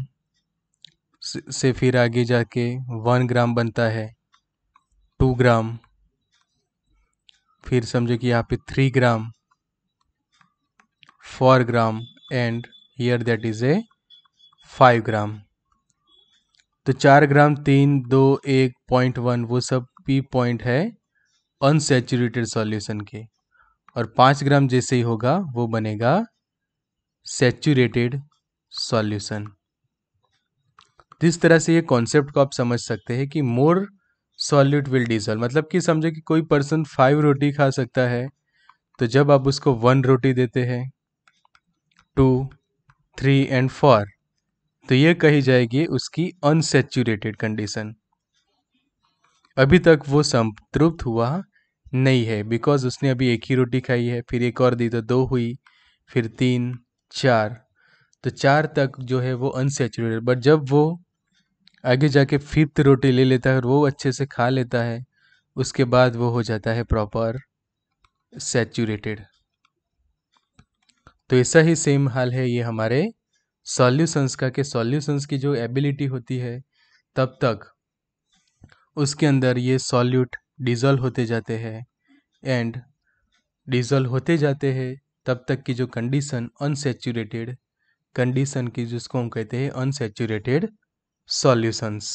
से फिर आगे जाके वन ग्राम बनता है टू ग्राम फिर समझो कि यहाँ पे three gram 4 gram and here that is a 5 gram तो चार ग्राम तीन दो एक पॉइंट वन वो सब पी पॉइंट है अनसेचुरेटेड सॉल्यूशन के और पाँच ग्राम जैसे ही होगा वो बनेगा सेचुरेटेड सॉल्यूशन तो इस तरह से ये कॉन्सेप्ट को आप समझ सकते हैं कि मोर सॉल्यूट विल डिजॉल्व मतलब कि समझे कि कोई पर्सन फाइव रोटी खा सकता है तो जब आप उसको वन रोटी देते हैं टू थ्री एंड फोर तो ये कही जाएगी उसकी अनसेचुरेटेड कंडीशन अभी तक वो संतृप्त हुआ नहीं है बिकॉज उसने अभी एक ही रोटी खाई है फिर एक और दी तो दो हुई फिर तीन चार तो चार तक जो है वो अनसेचुरेटेड बट जब वो आगे जाके फिफ्थ रोटी ले लेता है और वो अच्छे से खा लेता है उसके बाद वो हो जाता है प्रॉपर सेचूरेटेड तो ऐसा ही सेम हाल है ये हमारे सॉल्यूशंस का कि सॉल्यूशंस की जो एबिलिटी होती है तब तक उसके अंदर ये सॉल्यूट डिज़ोल्व होते जाते हैं एंड डिज़ोल्व होते जाते हैं तब तक की जो कंडीशन अनसेचुरेटेड कंडीशन की जिसको हम कहते हैं अनसेचुरेटेड सॉल्यूशंस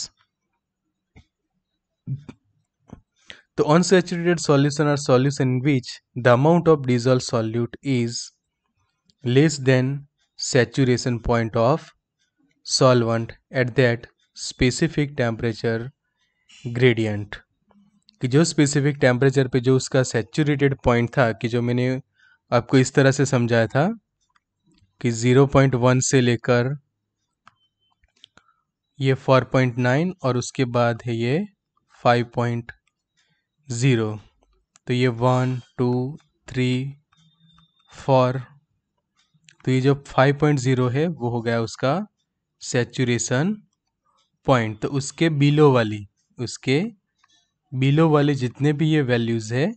तो unsaturated solution or solution which the amount of of solute is less than saturation point of solvent at that specific temperature gradient कि जो स्पेसिफिक टेम्परेचर पे जो उसका सेचूरेटेड पॉइंट था कि जो मैंने आपको इस तरह से समझाया था कि 0.1 से लेकर ये 4.9 और उसके बाद है ये 5.0 तो ये वन टू थ्री फोर तो ये जो 5.0 है वो हो गया उसका सेचुरेशन पॉइंट तो उसके बिलो वाली उसके बिलो वाले जितने भी ये वैल्यूज है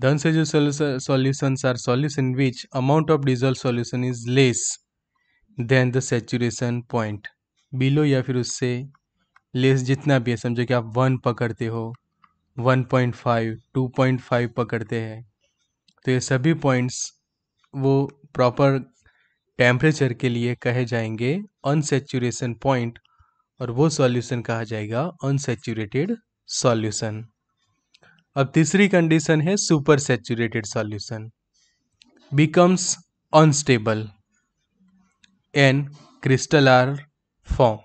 धन से जो solutions are solution which amount of dissolve solution is less than the saturation point below या फिर उससे लेस जितना भी है समझो कि आप वन पकड़ते हो one point five two point five पकड़ते हैं तो ये सभी पॉइंट्स वो प्रॉपर टेम्परेचर के लिए कहे जाएंगे अनसेचुरेशन पॉइंट और वो सॉल्यूशन कहा जाएगा अनसेचुरेटेड सॉल्यूशन अब तीसरी कंडीशन है super saturated solution becomes unstable and crystal are form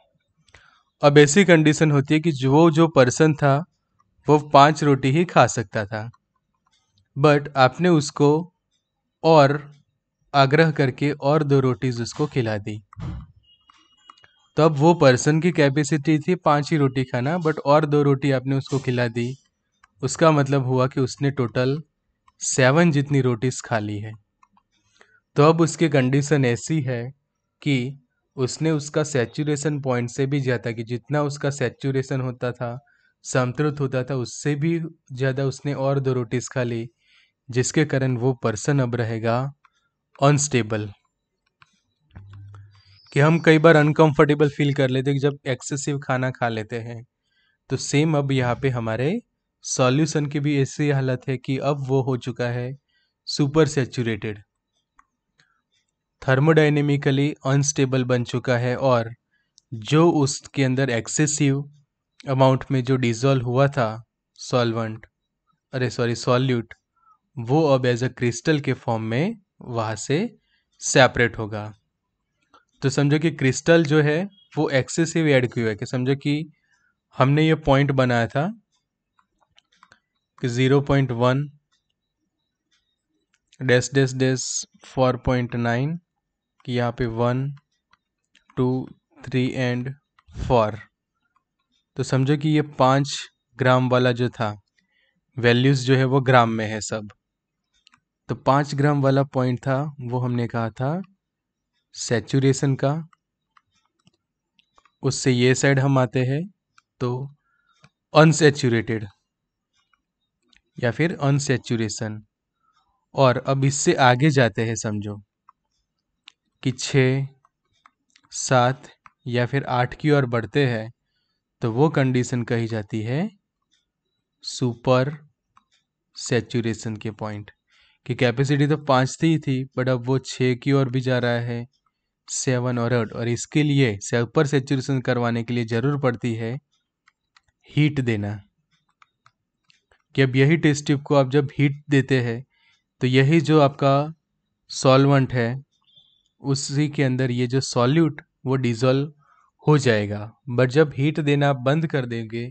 अब ऐसी कंडीशन होती है कि जो जो पर्सन था वो पांच रोटी ही खा सकता था बट आपने उसको और आग्रह करके और दो रोटीज उसको खिला दी तब वो पर्सन की कैपेसिटी थी पांच ही रोटी खाना बट और दो रोटी आपने उसको खिला दी उसका मतलब हुआ कि उसने टोटल सेवन जितनी रोटीज खा ली है तो अब उसकी कंडीशन ऐसी है कि उसने उसका सेचुरेशन पॉइंट से भी ज़्यादा कि जितना उसका सेचुरेशन होता था संतृप्त होता था उससे भी ज़्यादा उसने और दो रोटीज़ खा ली जिसके कारण वो पर्सन अब रहेगा अनस्टेबल कि हम कई बार अनकंफर्टेबल फील कर लेते हैं जब एक्सेसिव खाना खा लेते हैं तो सेम अब यहाँ पे हमारे सॉल्यूशन की भी ऐसी हालत है कि अब वो हो चुका है सुपर सेचूरेटेड थर्मोडाइनेमिकली अनस्टेबल बन चुका है और जो उसके अंदर एक्सेसिव अमाउंट में जो डिजोल्व हुआ था सॉल्वेंट अरे सॉरी सॉल्यूट वो अब एज अ क्रिस्टल के फॉर्म में वहाँ से सेपरेट होगा तो समझो कि क्रिस्टल जो है वो एक्सेसिव एड क्यू है कि समझो कि हमने ये पॉइंट बनाया था कि zero point one dash dash dash four point nine कि यहाँ पे one two three and four तो समझो कि ये पाँच ग्राम वाला जो था वैल्यूज़ जो है वो ग्राम में है सब तो पाँच ग्राम वाला पॉइंट था वो हमने कहा था सेचुरेशन का उससे ये साइड हम आते हैं तो अनसेचुरेटेड या फिर अनसेचुरेशन और अब इससे आगे जाते हैं समझो कि छ सात या फिर आठ की ओर बढ़ते हैं तो वो कंडीशन कही जाती है सुपर सेचुरेशन के पॉइंट कि कैपेसिटी तो पाँच थी थी बट अब वो छः की ओर भी जा रहा है सेवन और एट और इसके लिए सुपर सेचुरेशन करवाने के लिए ज़रूर पड़ती है हीट देना कि अब यही टेस्ट ट्यूब को आप जब हीट देते हैं तो यही जो आपका सॉल्वेंट है उसी के अंदर ये जो सॉल्यूट वो डिज़ोल्व हो जाएगा बट जब हीट देना बंद कर देंगे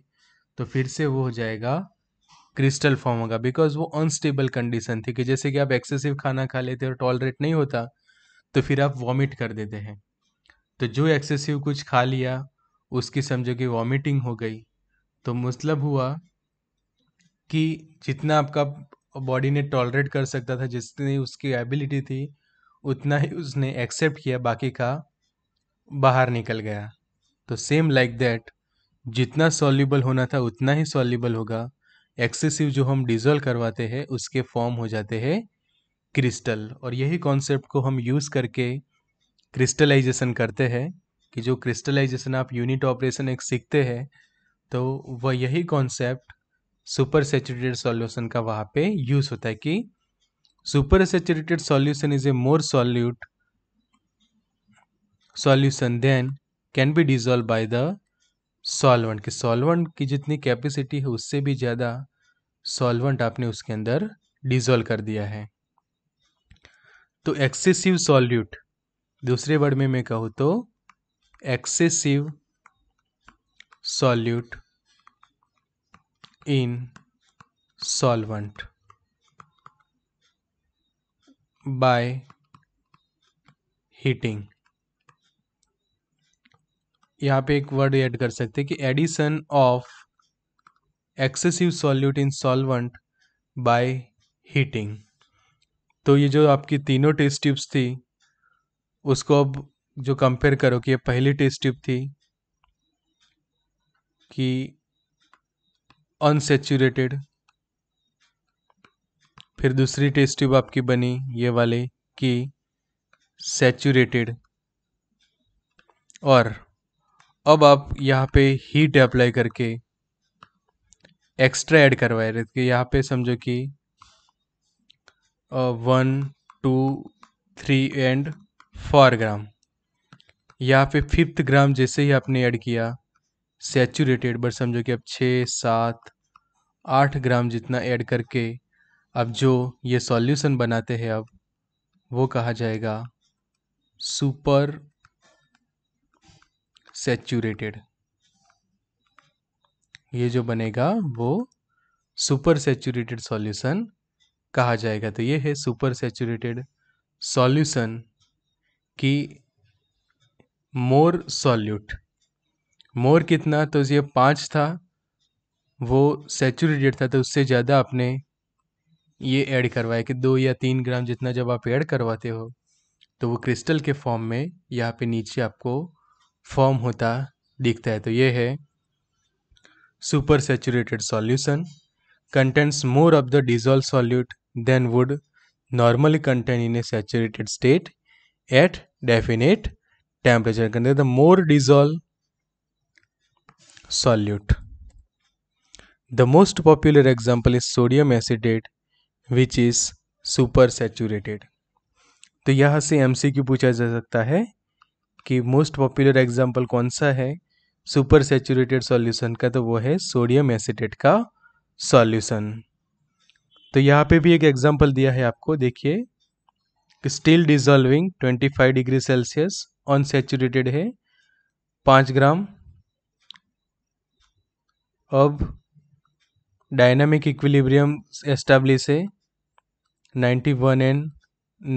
तो फिर से वो हो जाएगा क्रिस्टल फॉर्म होगा बिकॉज वो अनस्टेबल कंडीशन थी कि जैसे कि आप एक्सेसिव खाना खा लेते और टॉलरेट नहीं होता तो फिर आप वॉमिट कर देते हैं तो जो एक्सेसिव कुछ खा लिया उसकी समझो कि वॉमिटिंग हो गई तो मतलब हुआ कि जितना आपका बॉडी ने टॉलरेट कर सकता था जितनी उसकी एबिलिटी थी उतना ही उसने एक्सेप्ट किया बाकी का बाहर निकल गया तो सेम लाइक दैट जितना सॉल्यूबल होना था उतना ही सॉल्यूबल होगा एक्सेसिव जो हम डिजोल्व करवाते हैं उसके फॉर्म हो जाते हैं क्रिस्टल और यही कॉन्सेप्ट को हम यूज़ करके क्रिस्टलाइजेशन करते हैं कि जो क्रिस्टलाइजेशन आप यूनिट ऑपरेशन एक सीखते हैं तो वह यही कॉन्सेप्ट सुपर सेचुरेटेड सॉल्यूशन का वहाँ पे यूज़ होता है कि super saturated solution is a more solute solution than can be dissolve by the solvent की सॉल्वेंट की जितनी कैपेसिटी है उससे भी ज़्यादा सॉल्वेंट आपने उसके अंदर डिजोल्व कर दिया है तो एक्सेसिव सॉल्यूट दूसरे वर्ड में मैं कहूँ तो excessive solute in solvent by heating यहाँ पे एक वर्ड ऐड कर सकते हैं कि addition of excessive solute in solvent by heating तो ये जो आपकी तीनों टेस्ट ट्यूब्स थी उसको अब जो कंपेयर करो कि ये पहली टेस्ट ट्यूब थी कि अनसेचुरेटेड फिर दूसरी टेस्ट ट्यूब आपकी बनी ये वाले कि सेचुरेटेड और अब आप यहाँ पे हीट अप्लाई करके एक्स्ट्रा ऐड करवाए रहे थे यहाँ पे समझो कि one two three and four gram यहाँ पे फिफ्थ ग्राम जैसे ही आपने ऐड किया सेचूरेटेड बट समझो कि आप छः सात आठ ग्राम जितना ऐड करके अब जो ये सॉल्यूशन बनाते हैं अब वो कहा जाएगा सुपर सेचूरेटेड ये जो बनेगा वो सुपर सेचूरेटेड सॉल्यूशन कहा जाएगा तो ये है सुपर सेचूरेटेड सॉल्यूशन की मोर सॉल्यूट मोर कितना तो ये पाँच था वो सेचूरेटेड था तो उससे ज़्यादा आपने ये ऐड करवाया कि दो या तीन ग्राम जितना जब आप ऐड करवाते हो तो वो क्रिस्टल के फॉर्म में यहाँ पे नीचे आपको फॉर्म होता दिखता है तो ये है super saturated solution contents more of the dissolve solute than would normally content in a saturated state at definite temperature contain the more dissolve solute the most popular example is sodium acetate which is super saturated तो यहां से M C Q पूछा जा सकता है कि most popular example कौन सा है सुपर सेचुरेटेड सॉल्यूशन का तो वो है सोडियम एसिटेट का सॉल्यूशन तो यहाँ पे भी एक एग्जाम्पल दिया है आपको देखिए still dissolving 25 degree Celsius on saturated है पाँच ग्राम अब डायनामिक इक्विलिब्रियम एस्टेब्लिश है 91 एंड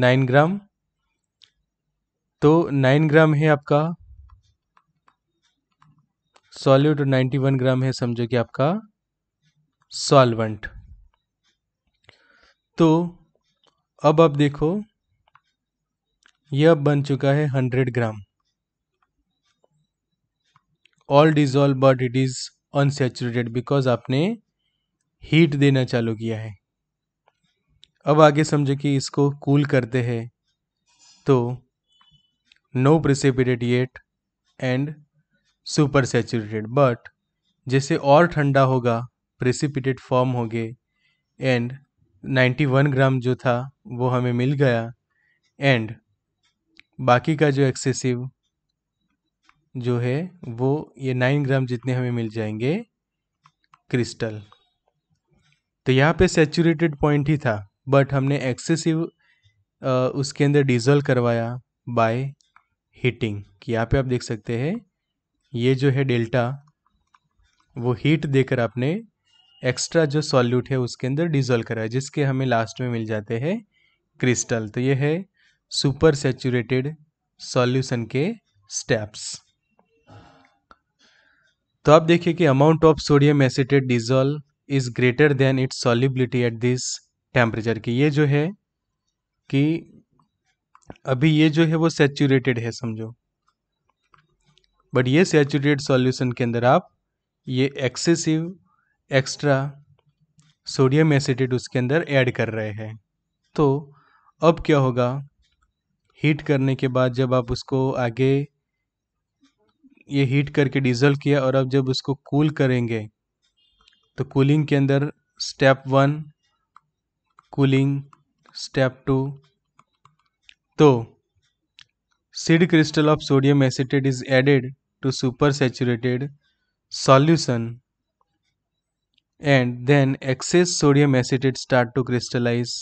नाइन ग्राम तो नाइन ग्राम है आपका सॉल्यूट और नाइन्टी वन ग्राम है समझो कि आपका सॉल्वेंट तो अब आप देखो यह बन चुका है hundred gram all dissolve but it is unsaturated because आपने हीट देना चालू किया है अब आगे समझो कि इसको कूल करते हैं तो no precipitated yet and super saturated but जैसे और ठंडा होगा प्रेसिपिटेट फॉर्म हो गए एंड 91 ग्राम जो था वो हमें मिल गया एंड बाकी का जो एक्सेसिव जो है वो ये 9 ग्राम जितने हमें मिल जाएंगे क्रिस्टल तो यहाँ पे सेचूरेटेड पॉइंट ही था बट हमने एक्सेसिव उसके अंदर डिजोल्व करवाया बाय हीटिंग यहाँ पे आप देख सकते हैं ये जो है डेल्टा वो हीट देकर आपने एक्स्ट्रा जो सॉल्यूट है उसके अंदर डिजोल्व करा है जिसके हमें लास्ट में मिल जाते हैं क्रिस्टल तो ये है सुपर सेचूरेटेड सॉल्यूशन के स्टेप्स तो आप देखिए कि amount of sodium acetate dissolve is greater than its solubility at this temperature की ये जो है कि अभी ये जो है वो सेचूरेटेड है समझो बट ये सेचूरेटेड सॉल्यूशन के अंदर आप ये एक्सेसिव एक्स्ट्रा सोडियम एसिडेट उसके अंदर ऐड कर रहे हैं तो अब क्या होगा हीट करने के बाद जब आप उसको आगे ये हीट करके डिजल्व किया और अब जब उसको कूल करेंगे तो कूलिंग के अंदर step one cooling step two तो seed crystal of sodium acetate is added to super saturated solution and then excess sodium acetate start to crystallize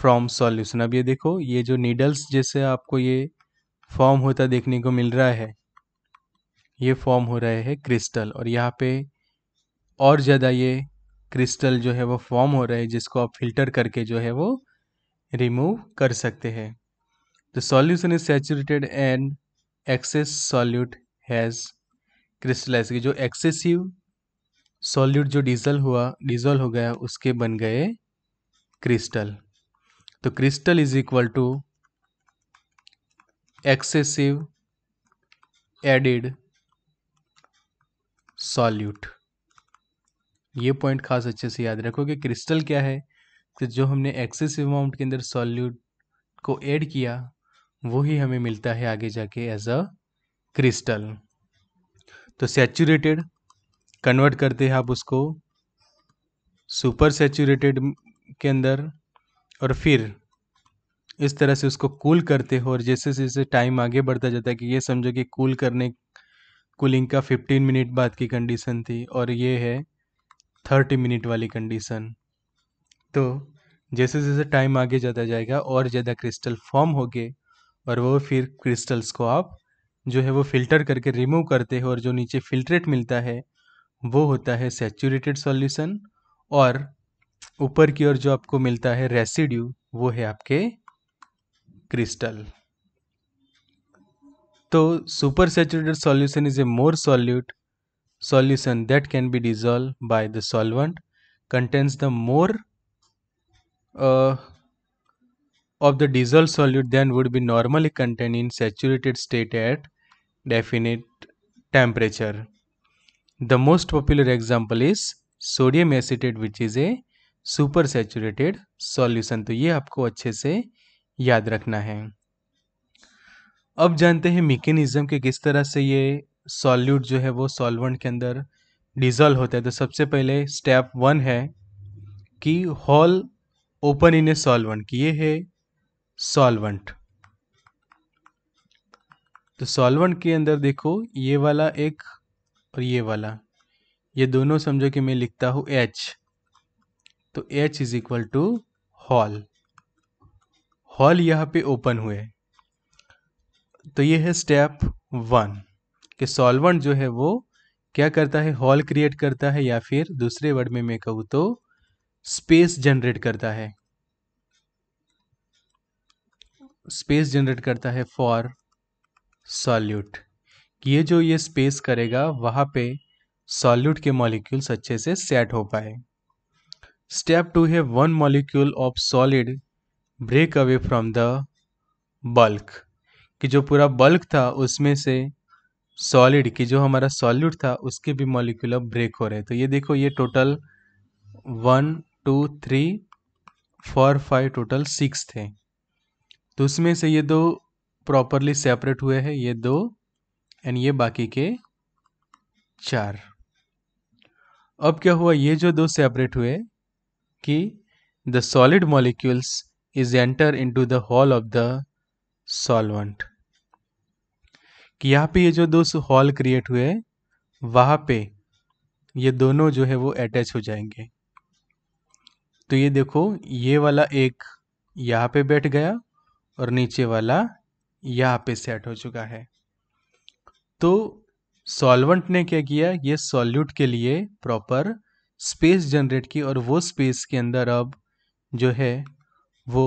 from solution अब ये देखो ये जो नीडल्स जैसे आपको ये फॉर्म होता देखने को मिल रहा है ये फॉर्म हो रहे हैं क्रिस्टल और यहाँ पे और ज़्यादा ये क्रिस्टल जो है वो फॉर्म हो रहे हैं जिसको आप फिल्टर करके जो है वो रिमूव कर सकते हैं the solution is saturated and excess solute has crystallize जो एक्सेसिव सॉल्यूट जो डीजल हुआ डीजल हो गया उसके बन गए क्रिस्टल तो crystal is equal to excessive added solute ये पॉइंट खास अच्छे से याद रखो कि क्रिस्टल क्या है तो जो हमने एक्सेसिव अमाउंट के अंदर सॉल्यूट को ऐड किया वो ही हमें मिलता है आगे जाके एज अ क्रिस्टल तो सेचूरेटेड कन्वर्ट करते हैं आप उसको सुपर सेचूरेटेड के अंदर और फिर इस तरह से उसको कूल करते हो और जैसे जैसे टाइम आगे बढ़ता जाता है कि ये समझो कि कूल करने कूलिंग का 15 मिनट बाद की कंडीशन थी और ये है 30 मिनट वाली कंडीशन तो जैसे जैसे टाइम आगे ज़्यादा जाएगा और ज़्यादा क्रिस्टल फॉर्म गए और वो फिर क्रिस्टल्स को आप जो है वो फिल्टर करके रिमूव करते हो और जो नीचे फिल्ट्रेट मिलता है वो होता है सेचूरेटेड सॉल्यूशन और ऊपर की ओर जो आपको मिलता है रेसिड्यू वो है आपके क्रिस्टल तो super saturated solution is a more solute solution that can be dissolve by the solvent contains the more uh, of the diesel solute then would be normally contained in saturated state at definite temperature. The most popular example is sodium acetate, which is a super saturated solution तो ये आपको अच्छे से याद रखना है अब जानते हैं मेकेनिज्म के किस तरह से ये सॉल्यूट जो है वो सॉल्वेंट के अंदर डिजॉल्व होता है तो सबसे पहले स्टेप वन है कि hole open in a solvent ये है सॉल्वेंट तो सॉल्वेंट के अंदर देखो ये वाला एक और ये वाला ये दोनों समझो कि मैं लिखता हूं एच तो H is equal to hole hole यहां पे ओपन हुए तो ये है स्टेप वन कि सॉल्वेंट जो है वो क्या करता है हॉल क्रिएट करता है या फिर दूसरे वर्ड में मैं कहूँ तो स्पेस जनरेट करता है स्पेस जनरेट करता है फॉर सॉल्यूट ये जो ये स्पेस करेगा वहाँ पे सॉल्यूट के मॉलिक्यूल्स अच्छे से सेट हो पाए स्टेप टू है one molecule of solid break away from the bulk कि जो पूरा बल्क था उसमें से सॉलिड की जो हमारा सॉल्यूट था उसके भी मॉलिक्यूल अब ब्रेक हो रहे हैं तो ये देखो ये total one two three four five total six थे तो उसमें से ये दो प्रॉपरली सेपरेट हुए हैं ये दो एंड ये बाकी के चार अब क्या हुआ ये जो दो सेपरेट हुए कि the solid molecules is enter into the hole of the solvent कि यहाँ पे ये जो दो हॉल क्रिएट हुए वहाँ पे ये दोनों जो है वो अटैच हो जाएंगे तो ये देखो ये वाला एक यहाँ पे बैठ गया और नीचे वाला यहाँ पे सेट हो चुका है तो सॉल्वेंट ने क्या किया ये सॉल्यूट के लिए प्रॉपर स्पेस जनरेट की और वो स्पेस के अंदर अब जो है वो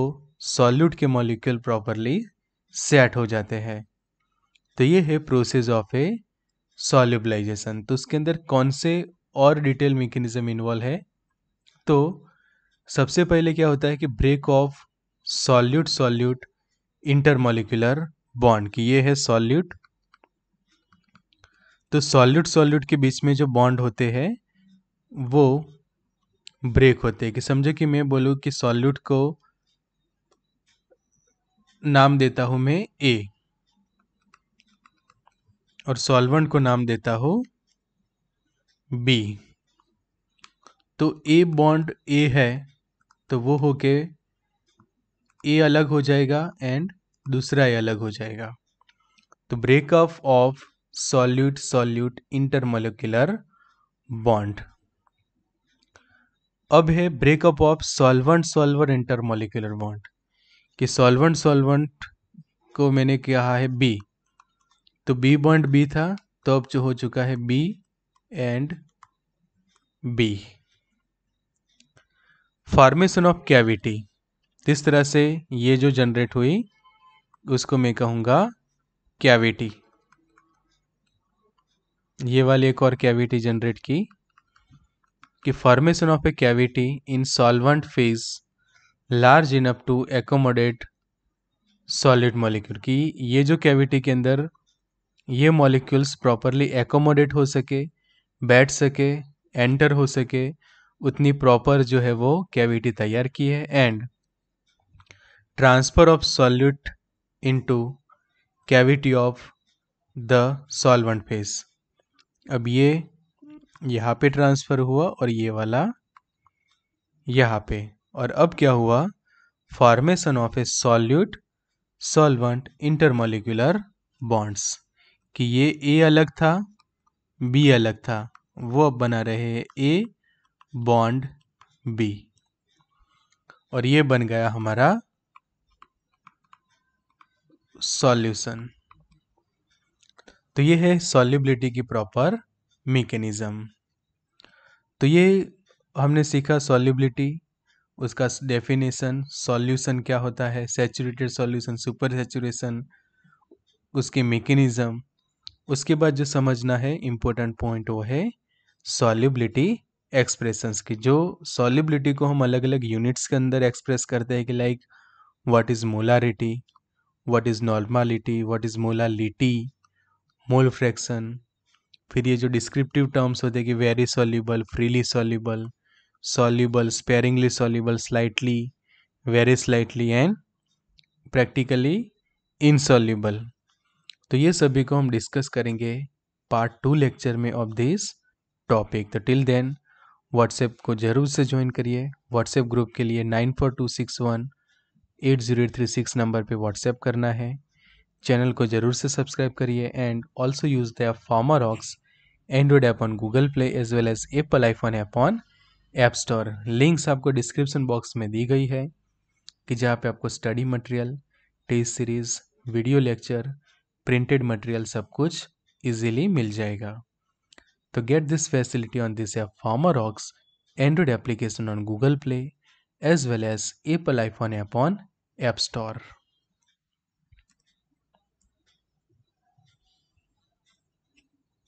सॉल्यूट के मॉलिक्यूल प्रॉपरली सेट हो जाते हैं तो ये है प्रोसेस ऑफ ए सॉल्युबलाइजेशन तो उसके अंदर कौन से और डिटेल मेकेनिज्म इन्वॉल्व है तो सबसे पहले क्या होता है कि break of solute solute intermolecular bond कि ये है सॉल्यूट तो सॉल्यूट सॉल्यूट के बीच में जो बॉन्ड होते हैं वो ब्रेक होते हैं कि समझो कि मैं बोलूँ कि सॉल्यूट को नाम देता हूँ मैं ए और सॉल्वेंट को नाम देता हूँ बी तो ए बॉन्ड ए है तो वो होके ए अलग हो जाएगा एंड दूसरा ए अलग हो जाएगा तो breakup of of solute solute intermolecular bond अब है breakup of solvent solver intermolecular bond कि सॉल्वेंट सॉल्वेंट को मैंने कहा है बी तो बी बॉन्ड बी था तो अब जो हो चुका है B and B formation of cavity इस तरह से ये जो जनरेट हुई उसको मैं कहूँगा कैविटी ये वाली एक और कैविटी जनरेट की कि formation of a cavity in solvent phase large enough to accommodate solid molecule की ये जो कैविटी के अंदर ये मॉलिक्यूल्स प्रॉपरली एकोमोडेट हो सके बैठ सके एंटर हो सके उतनी प्रॉपर जो है वो कैविटी तैयार की है and transfer of solute into cavity of the solvent phase अब ये यहाँ पे ट्रांसफ़र हुआ और ये वाला यहाँ पे और अब क्या हुआ formation of a solute solvent intermolecular bonds कि ये ए अलग था बी अलग था वो अब बना रहे हैं ए बॉन्ड बी और ये बन गया हमारा सॉल्यूशन तो ये है सॉल्युबिलिटी की प्रॉपर मेकेनिज़्म तो ये हमने सीखा सॉल्युबिलिटी उसका डेफिनेशन सॉल्यूशन क्या होता है सेचुरेटेड सॉल्यूशन सुपर सेचुरेशन उसके मेकेनिज़्म उसके बाद जो समझना है इम्पोर्टेंट पॉइंट वो है सॉल्युबिलिटी एक्सप्रेशंस की जो सॉलिबिलिटी को हम अलग अलग यूनिट्स के अंदर एक्सप्रेस करते हैं कि like what is molarity what is normality what is molality mole fraction फिर ये जो डिस्क्रिप्टिव टर्म्स होते हैं कि very soluble freely soluble soluble sparingly soluble slightly very slightly and practically insoluble तो ये सभी को हम डिस्कस करेंगे पार्ट टू लेक्चर में ऑफ दिस टॉपिक तो टिल देन व्हाट्सएप को ज़रूर से ज्वाइन करिए व्हाट्सएप ग्रुप के लिए nine four two six one eight zero eight three six number पर व्हाट्सएप करना है चैनल को ज़रूर से सब्सक्राइब करिए and also use the farmer ox android app on Google play as well as Apple iPhone app on app Store links आपको description box में दी गई है कि जहाँ पे आपको study material test series video lecture printed material सब कुछ इजीली मिल जाएगा To get this facility on this app, Farmerox Android application on Google Play as well as Apple iPhone app on App Store.